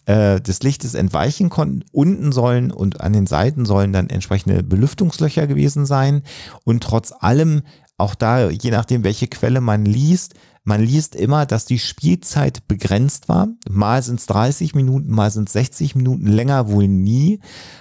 äh, des Lichtes entweichen konnten. Unten sollen und an den Seiten sollen dann entsprechende Belüftungslöcher gewesen sein. Und trotz allem, auch da, je nachdem, welche Quelle man liest, man liest immer, dass die Spielzeit begrenzt war. Mal sind es 30 Minuten, mal sind es 60 Minuten, länger wohl nie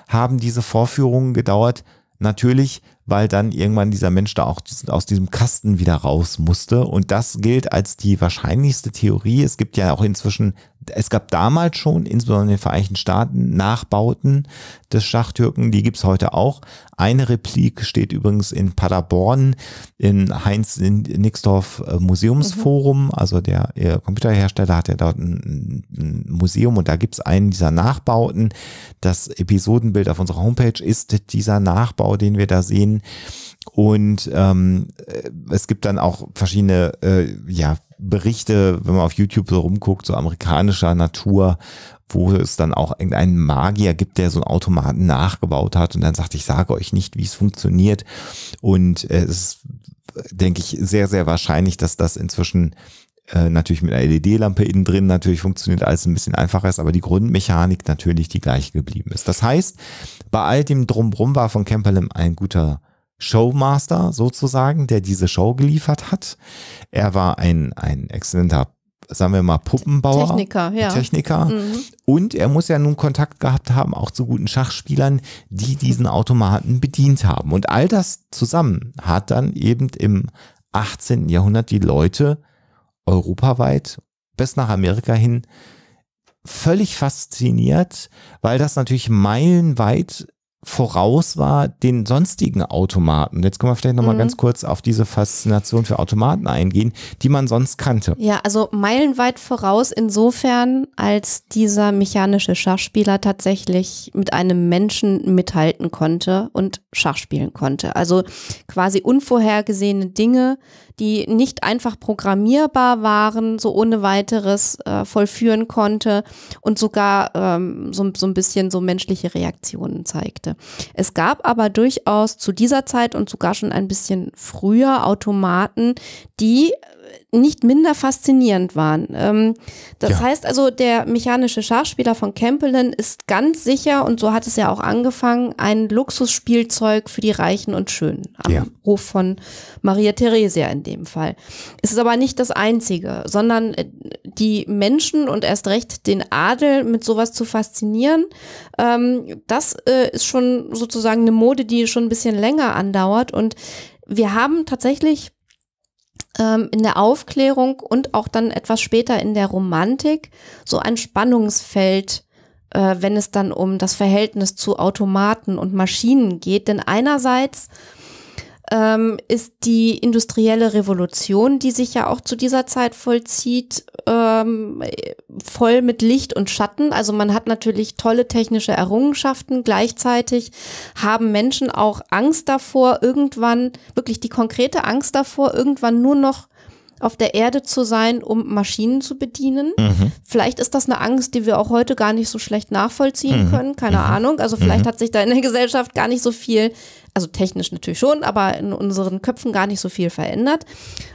haben diese Vorführungen gedauert. Natürlich, weil dann irgendwann dieser Mensch da auch aus diesem Kasten wieder raus musste. Und das gilt als die wahrscheinlichste Theorie. Es gibt ja auch inzwischen es gab damals schon, insbesondere in den Vereinigten Staaten, Nachbauten des Schachtürken. Die gibt's heute auch. Eine Replik steht übrigens in Paderborn in Heinz Nixdorf äh, Museumsforum. Mhm. Also der, der Computerhersteller hat ja dort ein, ein Museum und da gibt's einen dieser Nachbauten. Das Episodenbild auf unserer Homepage ist dieser Nachbau, den wir da sehen. Und ähm, äh, es gibt dann auch verschiedene äh, ja, Berichte, wenn man auf YouTube so rumguckt, so amerikanischer Natur, wo es dann auch irgendeinen Magier gibt, der so einen Automaten nachgebaut hat und dann sagt, ich sage euch nicht, wie es funktioniert. Und äh, es ist, denke ich, sehr, sehr wahrscheinlich, dass das inzwischen äh, natürlich mit einer LED-Lampe innen drin natürlich funktioniert alles ein bisschen einfacher ist, aber die Grundmechanik natürlich die gleiche geblieben ist. Das heißt, bei all dem Drumrum war von Camperlim ein guter Showmaster sozusagen, der diese Show geliefert hat. Er war ein, ein exzellenter, sagen wir mal, Puppenbauer. Techniker, ja. Techniker. Mhm. Und er muss ja nun Kontakt gehabt haben, auch zu guten Schachspielern, die diesen Automaten bedient haben. Und all das zusammen hat dann eben im 18. Jahrhundert die Leute europaweit bis nach Amerika hin völlig fasziniert, weil das natürlich meilenweit voraus war den sonstigen Automaten. Jetzt können wir vielleicht nochmal mhm. ganz kurz auf diese Faszination für Automaten eingehen, die man sonst kannte. Ja, also meilenweit voraus insofern, als dieser mechanische Schachspieler tatsächlich mit einem Menschen mithalten konnte und Schach spielen konnte. Also quasi unvorhergesehene Dinge die nicht einfach programmierbar waren, so ohne weiteres äh, vollführen konnte und sogar ähm, so, so ein bisschen so menschliche Reaktionen zeigte. Es gab aber durchaus zu dieser Zeit und sogar schon ein bisschen früher Automaten, die nicht minder faszinierend waren. Ähm, das ja. heißt also, der mechanische Schachspieler von Campbellen ist ganz sicher, und so hat es ja auch angefangen, ein Luxusspielzeug für die Reichen und Schönen. Am ja. Ruf von Maria Theresia in dem Fall. Es ist aber nicht das einzige, sondern äh, die Menschen und erst recht den Adel mit sowas zu faszinieren, ähm, das äh, ist schon sozusagen eine Mode, die schon ein bisschen länger andauert und wir haben tatsächlich ähm, in der Aufklärung und auch dann etwas später in der Romantik so ein Spannungsfeld, äh, wenn es dann um das Verhältnis zu Automaten und Maschinen geht. Denn einerseits ähm, ist die industrielle Revolution, die sich ja auch zu dieser Zeit vollzieht, ähm, voll mit Licht und Schatten. Also man hat natürlich tolle technische Errungenschaften. Gleichzeitig haben Menschen auch Angst davor, irgendwann, wirklich die konkrete Angst davor, irgendwann nur noch auf der Erde zu sein, um Maschinen zu bedienen. Mhm. Vielleicht ist das eine Angst, die wir auch heute gar nicht so schlecht nachvollziehen mhm. können, keine mhm. Ahnung. Also vielleicht mhm. hat sich da in der Gesellschaft gar nicht so viel, also technisch natürlich schon, aber in unseren Köpfen gar nicht so viel verändert.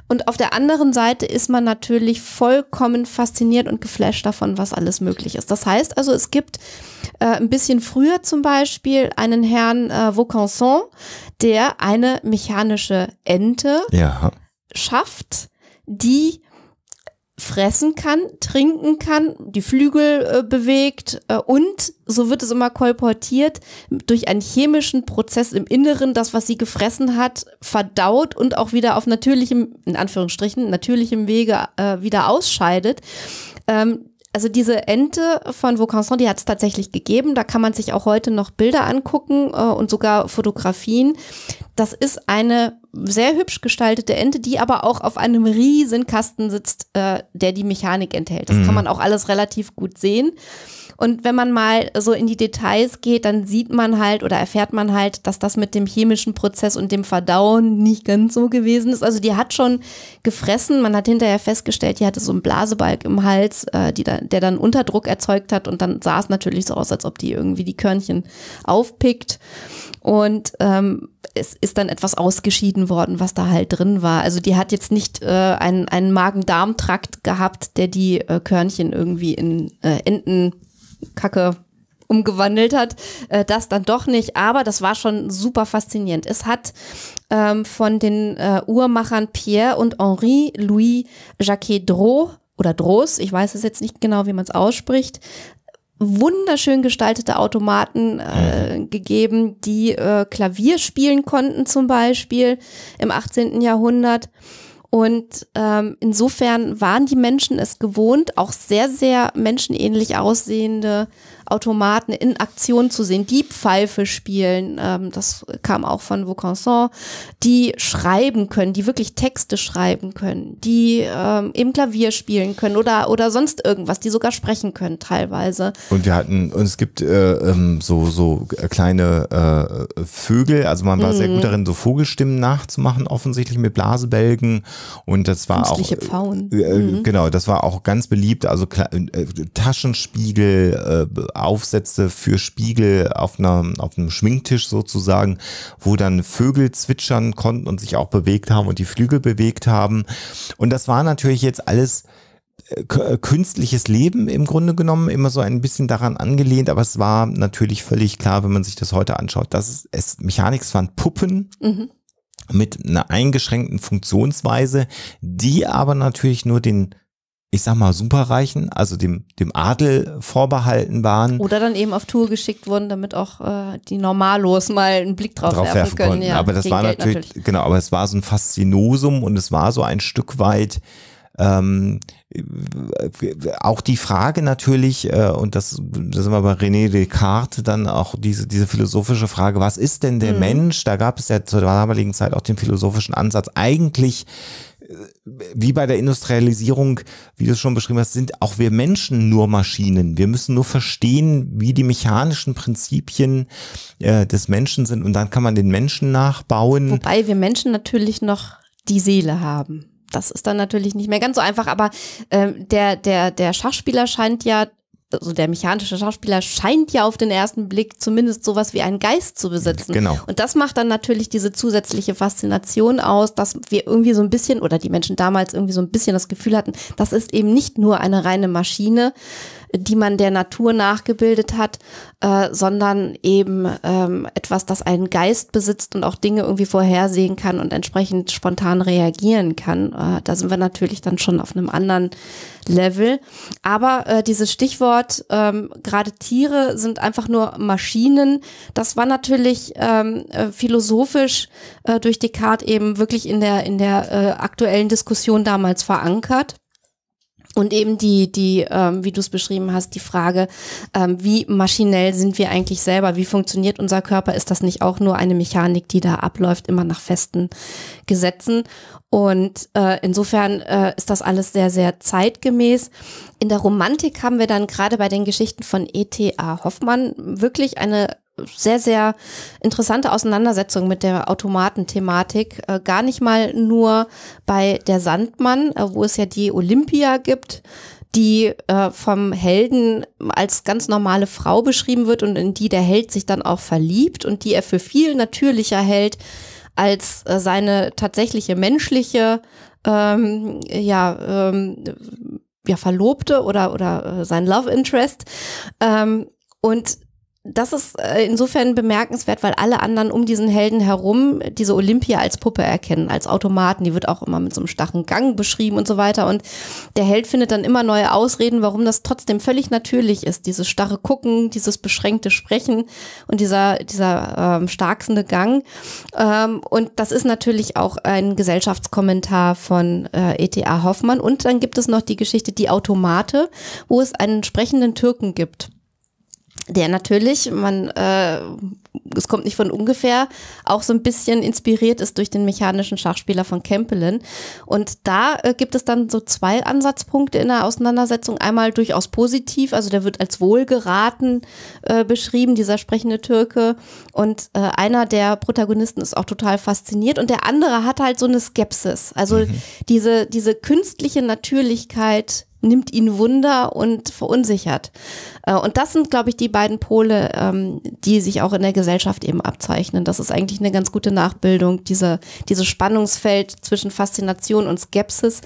Und auf der anderen Seite ist man natürlich vollkommen fasziniert und geflasht davon, was alles möglich ist. Das heißt also, es gibt äh, ein bisschen früher zum Beispiel einen Herrn äh, Vaucanson, der eine mechanische Ente ja. schafft die fressen kann, trinken kann, die Flügel äh, bewegt äh, und, so wird es immer kolportiert, durch einen chemischen Prozess im Inneren das, was sie gefressen hat, verdaut und auch wieder auf natürlichem, in Anführungsstrichen, natürlichem Wege äh, wieder ausscheidet. Ähm, also diese Ente von Vaucanson, die hat es tatsächlich gegeben. Da kann man sich auch heute noch Bilder angucken äh, und sogar Fotografien. Das ist eine sehr hübsch gestaltete Ente, die aber auch auf einem riesen Kasten sitzt, äh, der die Mechanik enthält. Das mhm. kann man auch alles relativ gut sehen. Und wenn man mal so in die Details geht, dann sieht man halt oder erfährt man halt, dass das mit dem chemischen Prozess und dem Verdauen nicht ganz so gewesen ist. Also die hat schon gefressen. Man hat hinterher festgestellt, die hatte so einen Blasebalg im Hals, äh, die da, der dann Unterdruck erzeugt hat. Und dann sah es natürlich so aus, als ob die irgendwie die Körnchen aufpickt. Und ähm, es ist dann etwas ausgeschieden worden, was da halt drin war. Also die hat jetzt nicht äh, einen, einen Magen-Darm-Trakt gehabt, der die äh, Körnchen irgendwie in äh, Enten Kacke umgewandelt hat, äh, das dann doch nicht. Aber das war schon super faszinierend. Es hat ähm, von den äh, Uhrmachern Pierre und Henri Louis Jacquet Droh oder Dros, ich weiß es jetzt nicht genau, wie man es ausspricht, wunderschön gestaltete Automaten äh, mhm. gegeben, die äh, Klavier spielen konnten zum Beispiel im 18. Jahrhundert. Und ähm, insofern waren die Menschen es gewohnt, auch sehr, sehr menschenähnlich aussehende Automaten in Aktion zu sehen, die Pfeife spielen, ähm, das kam auch von Vaucanson, die schreiben können, die wirklich Texte schreiben können, die ähm, eben Klavier spielen können oder, oder sonst irgendwas, die sogar sprechen können teilweise. Und wir hatten, und es gibt äh, ähm, so, so äh, kleine äh, Vögel, also man war mhm. sehr gut darin, so Vogelstimmen nachzumachen, offensichtlich mit Blasebälgen und das war Künstliche auch. Pfauen. Äh, äh, mhm. Genau, das war auch ganz beliebt, also äh, Taschenspiegel, äh, Aufsätze für Spiegel auf, einer, auf einem Schminktisch sozusagen, wo dann Vögel zwitschern konnten und sich auch bewegt haben und die Flügel bewegt haben. Und das war natürlich jetzt alles äh, äh, künstliches Leben im Grunde genommen, immer so ein bisschen daran angelehnt, aber es war natürlich völlig klar, wenn man sich das heute anschaut, dass es Mechanics waren Puppen. Mhm mit einer eingeschränkten Funktionsweise, die aber natürlich nur den ich sag mal, Superreichen, also dem, dem Adel vorbehalten waren. Oder dann eben auf Tour geschickt wurden, damit auch äh, die Normalos mal einen Blick drauf, drauf werfen, werfen können. Ja, aber das war natürlich, natürlich, genau, aber es war so ein Faszinosum und es war so ein Stück weit ähm, auch die Frage natürlich, äh, und das, das sind wir bei René Descartes, dann auch diese, diese philosophische Frage, was ist denn der mhm. Mensch? Da gab es ja zur damaligen Zeit auch den philosophischen Ansatz, eigentlich wie bei der Industrialisierung, wie du es schon beschrieben hast, sind auch wir Menschen nur Maschinen. Wir müssen nur verstehen, wie die mechanischen Prinzipien äh, des Menschen sind und dann kann man den Menschen nachbauen. Wobei wir Menschen natürlich noch die Seele haben. Das ist dann natürlich nicht mehr ganz so einfach, aber äh, der, der, der Schachspieler scheint ja also der mechanische Schauspieler scheint ja auf den ersten Blick zumindest sowas wie einen Geist zu besitzen. Genau. Und das macht dann natürlich diese zusätzliche Faszination aus, dass wir irgendwie so ein bisschen oder die Menschen damals irgendwie so ein bisschen das Gefühl hatten, das ist eben nicht nur eine reine Maschine, die man der Natur nachgebildet hat, äh, sondern eben ähm, etwas, das einen Geist besitzt und auch Dinge irgendwie vorhersehen kann und entsprechend spontan reagieren kann. Äh, da sind wir natürlich dann schon auf einem anderen Level. Aber äh, dieses Stichwort, ähm, gerade Tiere sind einfach nur Maschinen, das war natürlich ähm, äh, philosophisch äh, durch Descartes eben wirklich in der, in der äh, aktuellen Diskussion damals verankert. Und eben die, die, ähm, wie du es beschrieben hast, die Frage, ähm, wie maschinell sind wir eigentlich selber? Wie funktioniert unser Körper? Ist das nicht auch nur eine Mechanik, die da abläuft, immer nach festen Gesetzen? Und äh, insofern äh, ist das alles sehr, sehr zeitgemäß. In der Romantik haben wir dann gerade bei den Geschichten von E.T.A. Hoffmann wirklich eine sehr, sehr interessante Auseinandersetzung mit der Automatenthematik. Äh, gar nicht mal nur bei der Sandmann, äh, wo es ja die Olympia gibt, die äh, vom Helden als ganz normale Frau beschrieben wird und in die der Held sich dann auch verliebt und die er für viel natürlicher hält als äh, seine tatsächliche menschliche ähm, ja, ähm, ja, Verlobte oder, oder äh, sein Love Interest. Ähm, und das ist äh, insofern bemerkenswert, weil alle anderen um diesen Helden herum diese Olympia als Puppe erkennen, als Automaten. Die wird auch immer mit so einem starren Gang beschrieben und so weiter. Und der Held findet dann immer neue Ausreden, warum das trotzdem völlig natürlich ist. Dieses starre Gucken, dieses beschränkte Sprechen und dieser, dieser ähm, starksende Gang. Ähm, und das ist natürlich auch ein Gesellschaftskommentar von äh, E.T.A. Hoffmann. Und dann gibt es noch die Geschichte Die Automate, wo es einen sprechenden Türken gibt der natürlich, man, äh, es kommt nicht von ungefähr, auch so ein bisschen inspiriert ist durch den mechanischen Schachspieler von Kempelen. Und da äh, gibt es dann so zwei Ansatzpunkte in der Auseinandersetzung. Einmal durchaus positiv, also der wird als wohlgeraten äh, beschrieben, dieser sprechende Türke. Und äh, einer der Protagonisten ist auch total fasziniert. Und der andere hat halt so eine Skepsis. Also mhm. diese, diese künstliche Natürlichkeit nimmt ihn Wunder und verunsichert. Äh, und das sind, glaube ich, die beiden Pole, ähm, die sich auch in der Gesellschaft eben abzeichnen. Das ist eigentlich eine ganz gute Nachbildung, diese, dieses Spannungsfeld zwischen Faszination und Skepsis.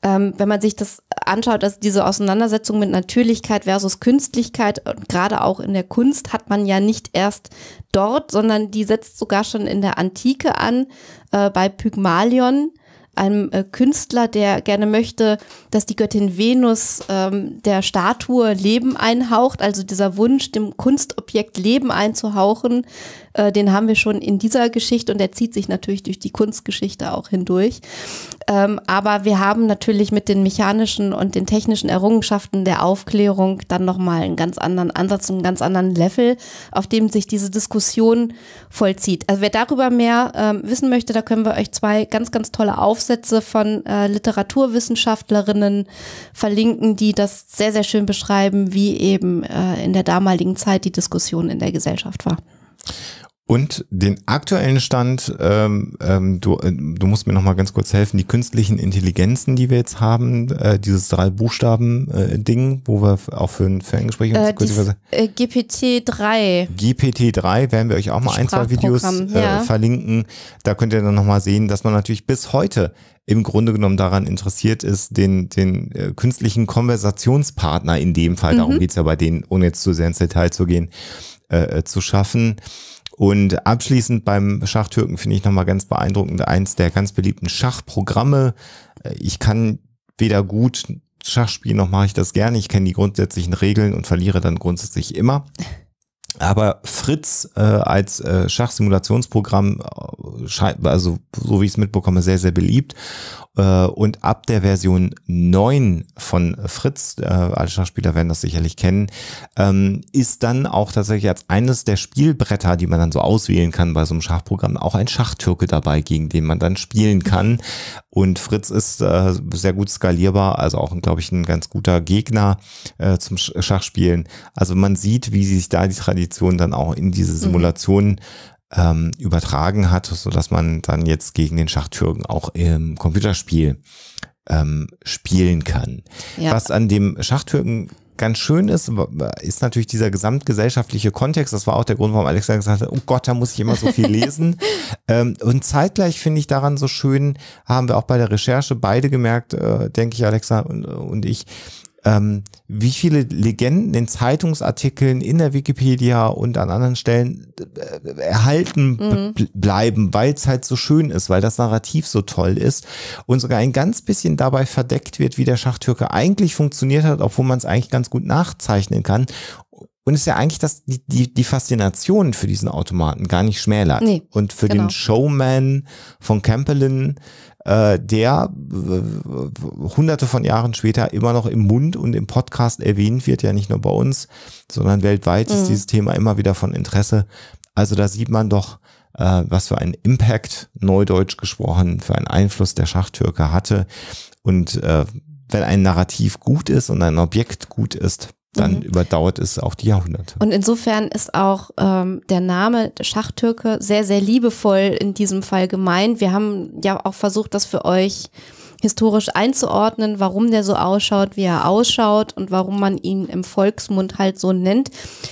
Ähm, wenn man sich das anschaut, dass diese Auseinandersetzung mit Natürlichkeit versus Künstlichkeit, äh, gerade auch in der Kunst, hat man ja nicht erst dort, sondern die setzt sogar schon in der Antike an, äh, bei Pygmalion einem äh, Künstler, der gerne möchte, dass die Göttin Venus ähm, der Statue Leben einhaucht, also dieser Wunsch, dem Kunstobjekt Leben einzuhauchen, äh, den haben wir schon in dieser Geschichte und der zieht sich natürlich durch die Kunstgeschichte auch hindurch. Ähm, aber wir haben natürlich mit den mechanischen und den technischen Errungenschaften der Aufklärung dann nochmal einen ganz anderen Ansatz und einen ganz anderen Level, auf dem sich diese Diskussion vollzieht. Also wer darüber mehr ähm, wissen möchte, da können wir euch zwei ganz, ganz tolle Aufsätze von äh, Literaturwissenschaftlerinnen verlinken, die das sehr, sehr schön beschreiben, wie eben äh, in der damaligen Zeit die Diskussion in der Gesellschaft war. Und den aktuellen Stand, ähm, ähm, du, äh, du musst mir nochmal ganz kurz helfen, die künstlichen Intelligenzen, die wir jetzt haben, äh, dieses drei Buchstaben-Ding, äh, wo wir auch für ein Ferngespräch äh, dies, äh, GPT-3. GPT-3 werden wir euch auch mal ein, zwei Videos äh, ja. verlinken. Da könnt ihr dann nochmal sehen, dass man natürlich bis heute im Grunde genommen daran interessiert ist, den, den äh, künstlichen Konversationspartner in dem Fall, mhm. darum geht's ja bei denen, ohne jetzt zu sehr ins Detail zu gehen, äh, äh zu schaffen. Und abschließend beim Schachtürken finde ich nochmal ganz beeindruckend eins der ganz beliebten Schachprogramme. Äh, ich kann weder gut Schachspiel noch mache ich das gerne. Ich kenne die grundsätzlichen Regeln und verliere dann grundsätzlich immer. Aber Fritz äh, als äh, Schachsimulationsprogramm äh, scheint, also so wie ich es mitbekomme, sehr, sehr beliebt. Äh, und ab der Version 9 von Fritz, äh, alle Schachspieler werden das sicherlich kennen, ähm, ist dann auch tatsächlich als eines der Spielbretter, die man dann so auswählen kann bei so einem Schachprogramm, auch ein Schachtürke dabei, gegen den man dann spielen kann. Und Fritz ist äh, sehr gut skalierbar, also auch, glaube ich, ein ganz guter Gegner äh, zum Schachspielen. Also man sieht, wie sich da die Tradition dann auch in diese mhm. Simulationen ähm, übertragen hat, so man dann jetzt gegen den Schachtürken auch im Computerspiel ähm, spielen kann. Ja. Was an dem Schachtürken ganz schön ist, ist natürlich dieser gesamtgesellschaftliche Kontext. Das war auch der Grund, warum Alexander gesagt hat, oh Gott, da muss ich immer so viel lesen. ähm, und zeitgleich finde ich daran so schön, haben wir auch bei der Recherche beide gemerkt, äh, denke ich, Alexa und, und ich, ähm, wie viele Legenden in Zeitungsartikeln, in der Wikipedia und an anderen Stellen äh, erhalten mhm. bleiben, weil es halt so schön ist, weil das Narrativ so toll ist und sogar ein ganz bisschen dabei verdeckt wird, wie der Schachtürke eigentlich funktioniert hat, obwohl man es eigentlich ganz gut nachzeichnen kann. Und ist ja eigentlich dass die, die, die Faszination für diesen Automaten gar nicht schmälert. Nee, und für genau. den Showman von Campbellin äh, der hunderte von Jahren später immer noch im Mund und im Podcast erwähnt wird, ja nicht nur bei uns, sondern weltweit mhm. ist dieses Thema immer wieder von Interesse. Also da sieht man doch, äh, was für einen Impact, neudeutsch gesprochen, für einen Einfluss der Schachtürke hatte. Und äh, wenn ein Narrativ gut ist und ein Objekt gut ist, dann mhm. überdauert es auch die Jahrhunderte. Und insofern ist auch ähm, der Name Schachtürke sehr, sehr liebevoll in diesem Fall gemeint. Wir haben ja auch versucht, das für euch historisch einzuordnen, warum der so ausschaut, wie er ausschaut und warum man ihn im Volksmund halt so nennt.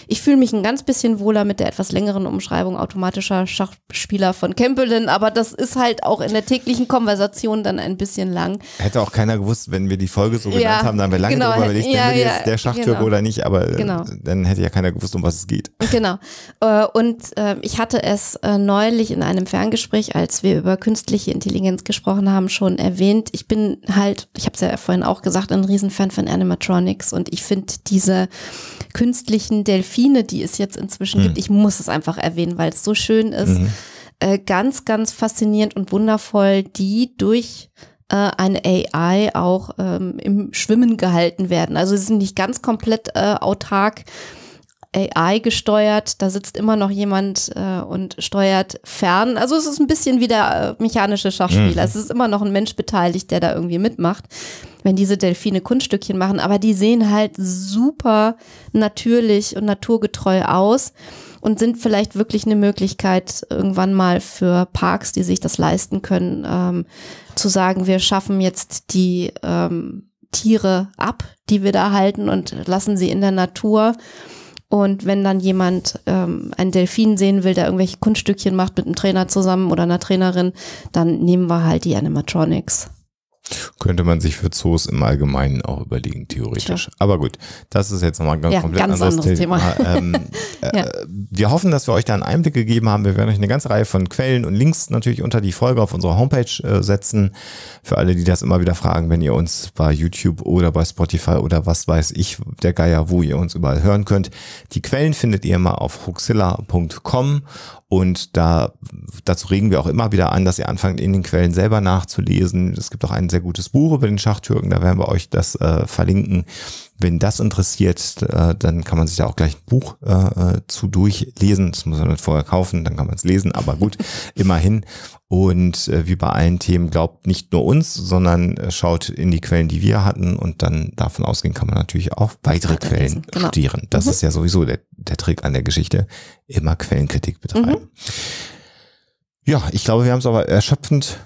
Ich fühle mich ein ganz bisschen wohler mit der etwas längeren Umschreibung automatischer Schachspieler von Campbellin, aber das ist halt auch in der täglichen Konversation dann ein bisschen lang. Hätte auch keiner gewusst, wenn wir die Folge so genannt ja, haben, dann wäre lange genau, darüber überlegt, ja, ja, der Schachtürke genau. oder nicht, aber äh, genau. dann hätte ja keiner gewusst, um was es geht. Genau. Äh, und ähm, ich hatte es äh, neulich in einem Ferngespräch, als wir über künstliche Intelligenz gesprochen haben, schon erwähnt ich bin halt, ich habe es ja vorhin auch gesagt, ein Riesenfan von Animatronics und ich finde diese künstlichen Delfine, die es jetzt inzwischen mhm. gibt, hm. ich muss es einfach erwähnen, weil es so schön ist, mhm. äh, ganz, ganz faszinierend und wundervoll, die durch äh, eine AI auch ähm, im Schwimmen gehalten werden. Also sie sind nicht ganz komplett äh, autark AI gesteuert, da sitzt immer noch jemand äh, und steuert fern. Also es ist ein bisschen wie der äh, mechanische Schachspieler. Mhm. Es ist immer noch ein Mensch beteiligt, der da irgendwie mitmacht, wenn diese Delfine Kunststückchen machen. Aber die sehen halt super natürlich und naturgetreu aus und sind vielleicht wirklich eine Möglichkeit, irgendwann mal für Parks, die sich das leisten können, ähm, zu sagen, wir schaffen jetzt die ähm, Tiere ab, die wir da halten und lassen sie in der Natur. Und wenn dann jemand ähm, einen Delfin sehen will, der irgendwelche Kunststückchen macht mit einem Trainer zusammen oder einer Trainerin, dann nehmen wir halt die Animatronics. Könnte man sich für Zoos im Allgemeinen auch überlegen, theoretisch. Sure. Aber gut, das ist jetzt nochmal ein ganz ja, komplett ganz anderes, anderes Thema. Thema. Ähm, äh, ja. Wir hoffen, dass wir euch da einen Einblick gegeben haben. Wir werden euch eine ganze Reihe von Quellen und Links natürlich unter die Folge auf unserer Homepage äh, setzen. Für alle, die das immer wieder fragen, wenn ihr uns bei YouTube oder bei Spotify oder was weiß ich, der Geier, wo ihr uns überall hören könnt. Die Quellen findet ihr mal auf huxilla.com und da, dazu regen wir auch immer wieder an, dass ihr anfangt, in den Quellen selber nachzulesen. Es gibt auch ein sehr gutes Buch über den Schachtürken, da werden wir euch das äh, verlinken. Wenn das interessiert, äh, dann kann man sich da auch gleich ein Buch äh, äh zu durchlesen. Das muss man nicht vorher kaufen, dann kann man es lesen, aber gut, immerhin. Und äh, wie bei allen Themen, glaubt nicht nur uns, sondern äh, schaut in die Quellen, die wir hatten und dann davon ausgehen kann man natürlich auch weitere Quellen genau. studieren. Das mhm. ist ja sowieso der, der Trick an der Geschichte. Immer Quellenkritik betreiben. Mhm. Ja, ich glaube, wir haben es aber erschöpfend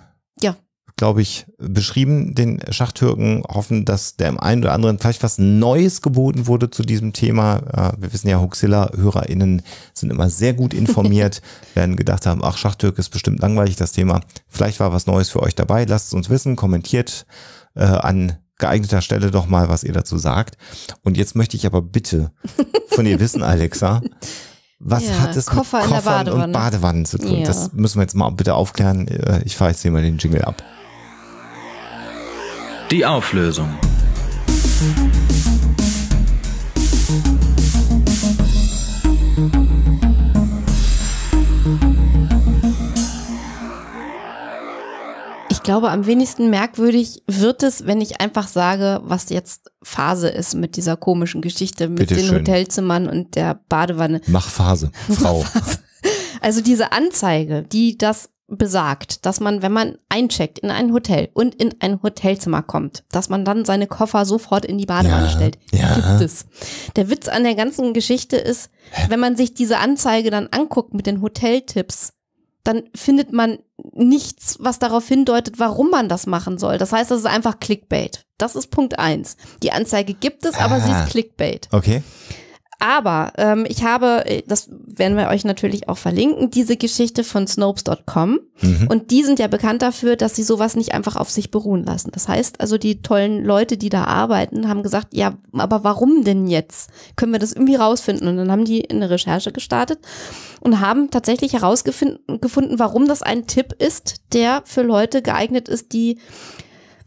glaube ich, beschrieben, den Schachtürken, hoffen, dass der im einen oder anderen vielleicht was Neues geboten wurde zu diesem Thema. Äh, wir wissen ja, Huxilla-HörerInnen sind immer sehr gut informiert, werden gedacht haben, ach, Schachtürke ist bestimmt langweilig, das Thema. Vielleicht war was Neues für euch dabei. Lasst es uns wissen, kommentiert äh, an geeigneter Stelle doch mal, was ihr dazu sagt. Und jetzt möchte ich aber bitte von ihr wissen, Alexa, was ja, hat es Koffer mit Koffern Badewanne. und Badewannen zu tun? Ja. Das müssen wir jetzt mal bitte aufklären. Äh, ich fahre jetzt hier mal den Jingle ab. Die Auflösung. Ich glaube, am wenigsten merkwürdig wird es, wenn ich einfach sage, was jetzt Phase ist mit dieser komischen Geschichte mit Bitte den schön. Hotelzimmern und der Badewanne. Mach Phase, Frau. Mach Phase. Also diese Anzeige, die das besagt, dass man, wenn man eincheckt in ein Hotel und in ein Hotelzimmer kommt, dass man dann seine Koffer sofort in die Badewanne ja, stellt. Ja. Gibt es. Der Witz an der ganzen Geschichte ist, Hä? wenn man sich diese Anzeige dann anguckt mit den Hoteltipps, dann findet man nichts, was darauf hindeutet, warum man das machen soll. Das heißt, das ist einfach Clickbait. Das ist Punkt eins. Die Anzeige gibt es, aber ah, sie ist ah. Clickbait. Okay. Aber ähm, ich habe, äh, das werden wir euch natürlich auch verlinken, diese Geschichte von Snopes.com. Mhm. Und die sind ja bekannt dafür, dass sie sowas nicht einfach auf sich beruhen lassen. Das heißt also, die tollen Leute, die da arbeiten, haben gesagt, ja, aber warum denn jetzt? Können wir das irgendwie rausfinden? Und dann haben die eine Recherche gestartet und haben tatsächlich herausgefunden, gefunden, warum das ein Tipp ist, der für Leute geeignet ist, die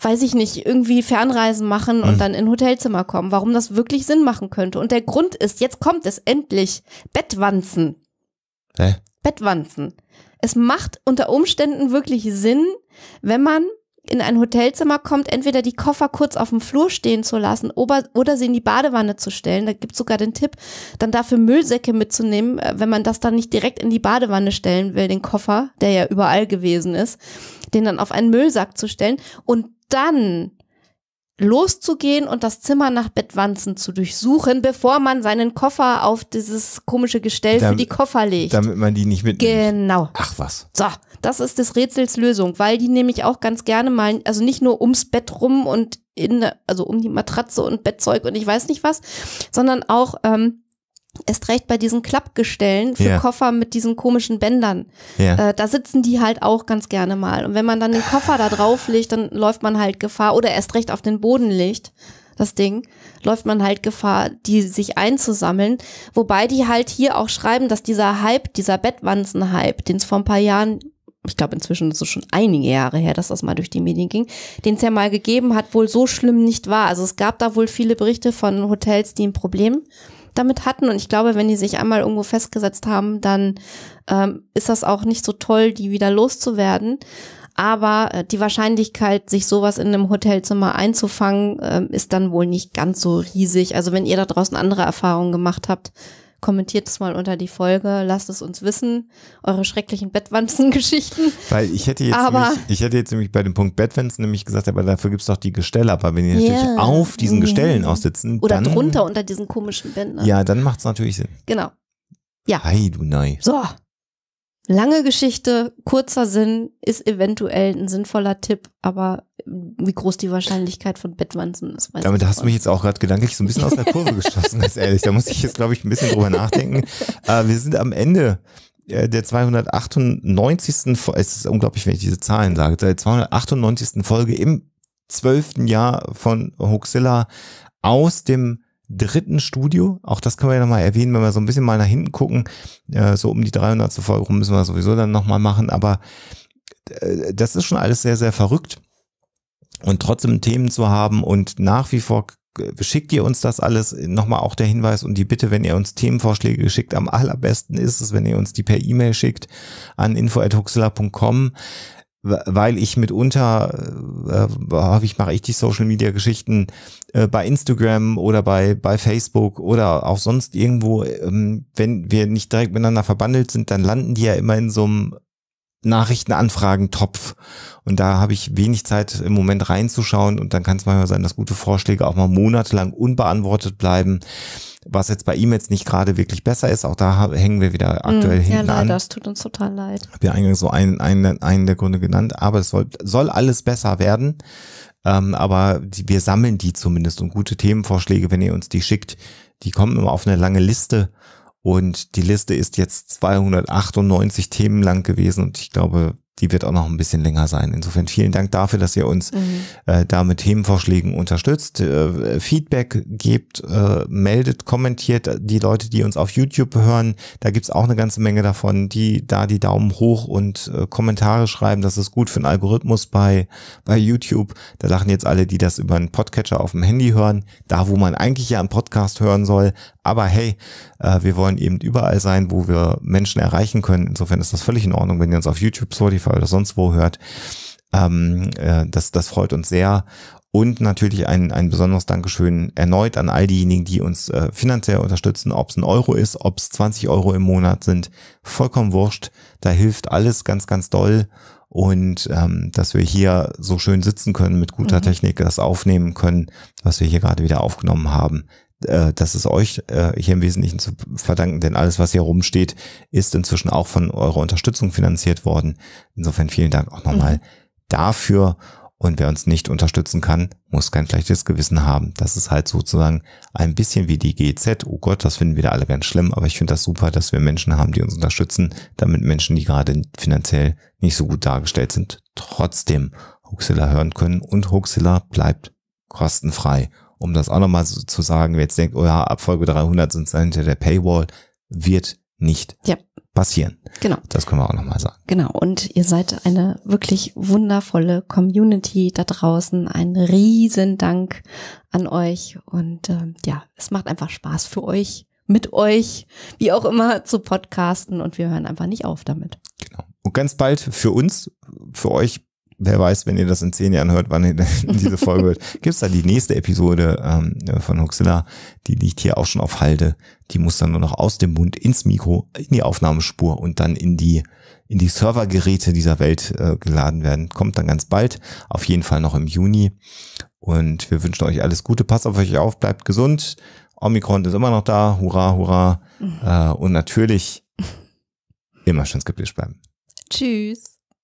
weiß ich nicht, irgendwie Fernreisen machen und mhm. dann in Hotelzimmer kommen, warum das wirklich Sinn machen könnte. Und der Grund ist, jetzt kommt es endlich, Bettwanzen. Hä? Bettwanzen. Es macht unter Umständen wirklich Sinn, wenn man in ein Hotelzimmer kommt, entweder die Koffer kurz auf dem Flur stehen zu lassen oder, oder sie in die Badewanne zu stellen. Da gibt's sogar den Tipp, dann dafür Müllsäcke mitzunehmen, äh, wenn man das dann nicht direkt in die Badewanne stellen will, den Koffer, der ja überall gewesen ist, den dann auf einen Müllsack zu stellen. Und dann loszugehen und das Zimmer nach Bettwanzen zu durchsuchen, bevor man seinen Koffer auf dieses komische Gestell Dam für die Koffer legt. Damit man die nicht mitnimmt. Genau. Ach was. So, das ist des Rätsels Lösung, weil die nämlich auch ganz gerne mal, also nicht nur ums Bett rum und in, also um die Matratze und Bettzeug und ich weiß nicht was, sondern auch ähm, Erst recht bei diesen Klappgestellen für ja. Koffer mit diesen komischen Bändern. Ja. Äh, da sitzen die halt auch ganz gerne mal. Und wenn man dann den Koffer da drauf legt, dann läuft man halt Gefahr oder erst recht auf den Boden legt das Ding, läuft man halt Gefahr, die sich einzusammeln. Wobei die halt hier auch schreiben, dass dieser Hype, dieser Bettwanzen-Hype, den es vor ein paar Jahren, ich glaube inzwischen ist es schon einige Jahre her, dass das mal durch die Medien ging, den es ja mal gegeben hat, wohl so schlimm nicht war. Also es gab da wohl viele Berichte von Hotels, die ein Problem damit hatten. Und ich glaube, wenn die sich einmal irgendwo festgesetzt haben, dann ähm, ist das auch nicht so toll, die wieder loszuwerden. Aber äh, die Wahrscheinlichkeit, sich sowas in einem Hotelzimmer einzufangen, äh, ist dann wohl nicht ganz so riesig. Also wenn ihr da draußen andere Erfahrungen gemacht habt, kommentiert es mal unter die Folge, lasst es uns wissen, eure schrecklichen Bettwanzen-Geschichten. Weil ich hätte jetzt aber, nämlich, ich hätte jetzt nämlich bei dem Punkt Bettwanzen nämlich gesagt, aber dafür gibt es doch die Gestelle, aber wenn die yeah. natürlich auf diesen mhm. Gestellen aussitzen, oder dann, drunter unter diesen komischen Bändern. Ja, dann macht es natürlich Sinn. Genau. Ja. Hi, du Nei. So. Lange Geschichte, kurzer Sinn, ist eventuell ein sinnvoller Tipp, aber ähm, wie groß die Wahrscheinlichkeit von Bettwanzen ist, weiß Damit ich hast du mich jetzt auch gerade gedanklich so ein bisschen aus der Kurve geschossen, ganz ehrlich. Da muss ich jetzt, glaube ich, ein bisschen drüber nachdenken. Äh, wir sind am Ende äh, der 298. Folge, es ist unglaublich, wenn ich diese Zahlen sage, der 298. Folge im zwölften Jahr von Hoxilla aus dem dritten Studio. Auch das können wir ja nochmal erwähnen, wenn wir so ein bisschen mal nach hinten gucken. Äh, so um die 300. Folge rum müssen wir sowieso dann nochmal machen. Aber äh, das ist schon alles sehr, sehr verrückt. Und trotzdem Themen zu haben und nach wie vor äh, schickt ihr uns das alles. Nochmal auch der Hinweis und die Bitte, wenn ihr uns Themenvorschläge geschickt, am allerbesten ist es, wenn ihr uns die per E-Mail schickt an info.huxilla.com weil ich mitunter äh, häufig mache ich die Social Media Geschichten äh, bei Instagram oder bei bei Facebook oder auch sonst irgendwo ähm, wenn wir nicht direkt miteinander verbandelt sind dann landen die ja immer in so einem Nachrichtenanfragentopf und da habe ich wenig Zeit im Moment reinzuschauen und dann kann es manchmal sein dass gute Vorschläge auch mal monatelang unbeantwortet bleiben was jetzt bei ihm jetzt nicht gerade wirklich besser ist. Auch da hängen wir wieder aktuell mhm, hinten ja, leider, an. Das tut uns total leid. Hab ja eingangs so einen, einen, einen der Gründe genannt, aber es soll, soll alles besser werden. Ähm, aber die, wir sammeln die zumindest und gute Themenvorschläge, wenn ihr uns die schickt, die kommen immer auf eine lange Liste. Und die Liste ist jetzt 298 Themen lang gewesen und ich glaube, die wird auch noch ein bisschen länger sein. Insofern vielen Dank dafür, dass ihr uns mhm. äh, da mit Themenvorschlägen unterstützt, äh, Feedback gebt, äh, meldet, kommentiert. Äh, die Leute, die uns auf YouTube hören, da gibt's auch eine ganze Menge davon, die da die Daumen hoch und äh, Kommentare schreiben. Das ist gut für den Algorithmus bei, bei YouTube. Da lachen jetzt alle, die das über einen Podcatcher auf dem Handy hören, da wo man eigentlich ja einen Podcast hören soll. Aber hey, äh, wir wollen eben überall sein, wo wir Menschen erreichen können. Insofern ist das völlig in Ordnung, wenn ihr uns auf YouTube, Spotify oder sonst wo hört. Ähm, äh, das, das freut uns sehr. Und natürlich ein, ein besonderes Dankeschön erneut an all diejenigen, die uns äh, finanziell unterstützen, ob es ein Euro ist, ob es 20 Euro im Monat sind, vollkommen wurscht. Da hilft alles ganz, ganz doll. Und ähm, dass wir hier so schön sitzen können mit guter mhm. Technik, das aufnehmen können, was wir hier gerade wieder aufgenommen haben, äh, das ist euch äh, hier im Wesentlichen zu verdanken, denn alles, was hier rumsteht, ist inzwischen auch von eurer Unterstützung finanziert worden. Insofern vielen Dank auch nochmal mhm. dafür. Und wer uns nicht unterstützen kann, muss kein schlechtes Gewissen haben. Das ist halt sozusagen ein bisschen wie die GZ. Oh Gott, das finden wir alle ganz schlimm, aber ich finde das super, dass wir Menschen haben, die uns unterstützen, damit Menschen, die gerade finanziell nicht so gut dargestellt sind, trotzdem Huxilla hören können. Und Huxilla bleibt kostenfrei um das auch nochmal so zu sagen, wer jetzt denkt, oh ja, ab Folge 300 sind sie hinter der Paywall, wird nicht ja. passieren. Genau. Das können wir auch nochmal sagen. Genau. Und ihr seid eine wirklich wundervolle Community da draußen. Ein riesen Dank an euch. Und ähm, ja, es macht einfach Spaß für euch, mit euch, wie auch immer, zu podcasten. Und wir hören einfach nicht auf damit. Genau. Und ganz bald für uns, für euch wer weiß, wenn ihr das in zehn Jahren hört, wann ihr diese Folge hört, gibt's da die nächste Episode ähm, von Huxilla. Die liegt hier auch schon auf Halde. Die muss dann nur noch aus dem Mund ins Mikro, in die Aufnahmespur und dann in die, in die Servergeräte dieser Welt äh, geladen werden. Kommt dann ganz bald, auf jeden Fall noch im Juni. Und wir wünschen euch alles Gute. Passt auf euch auf, bleibt gesund. Omikron ist immer noch da. Hurra, hurra. Mhm. Äh, und natürlich immer schön skeptisch bleiben. Tschüss.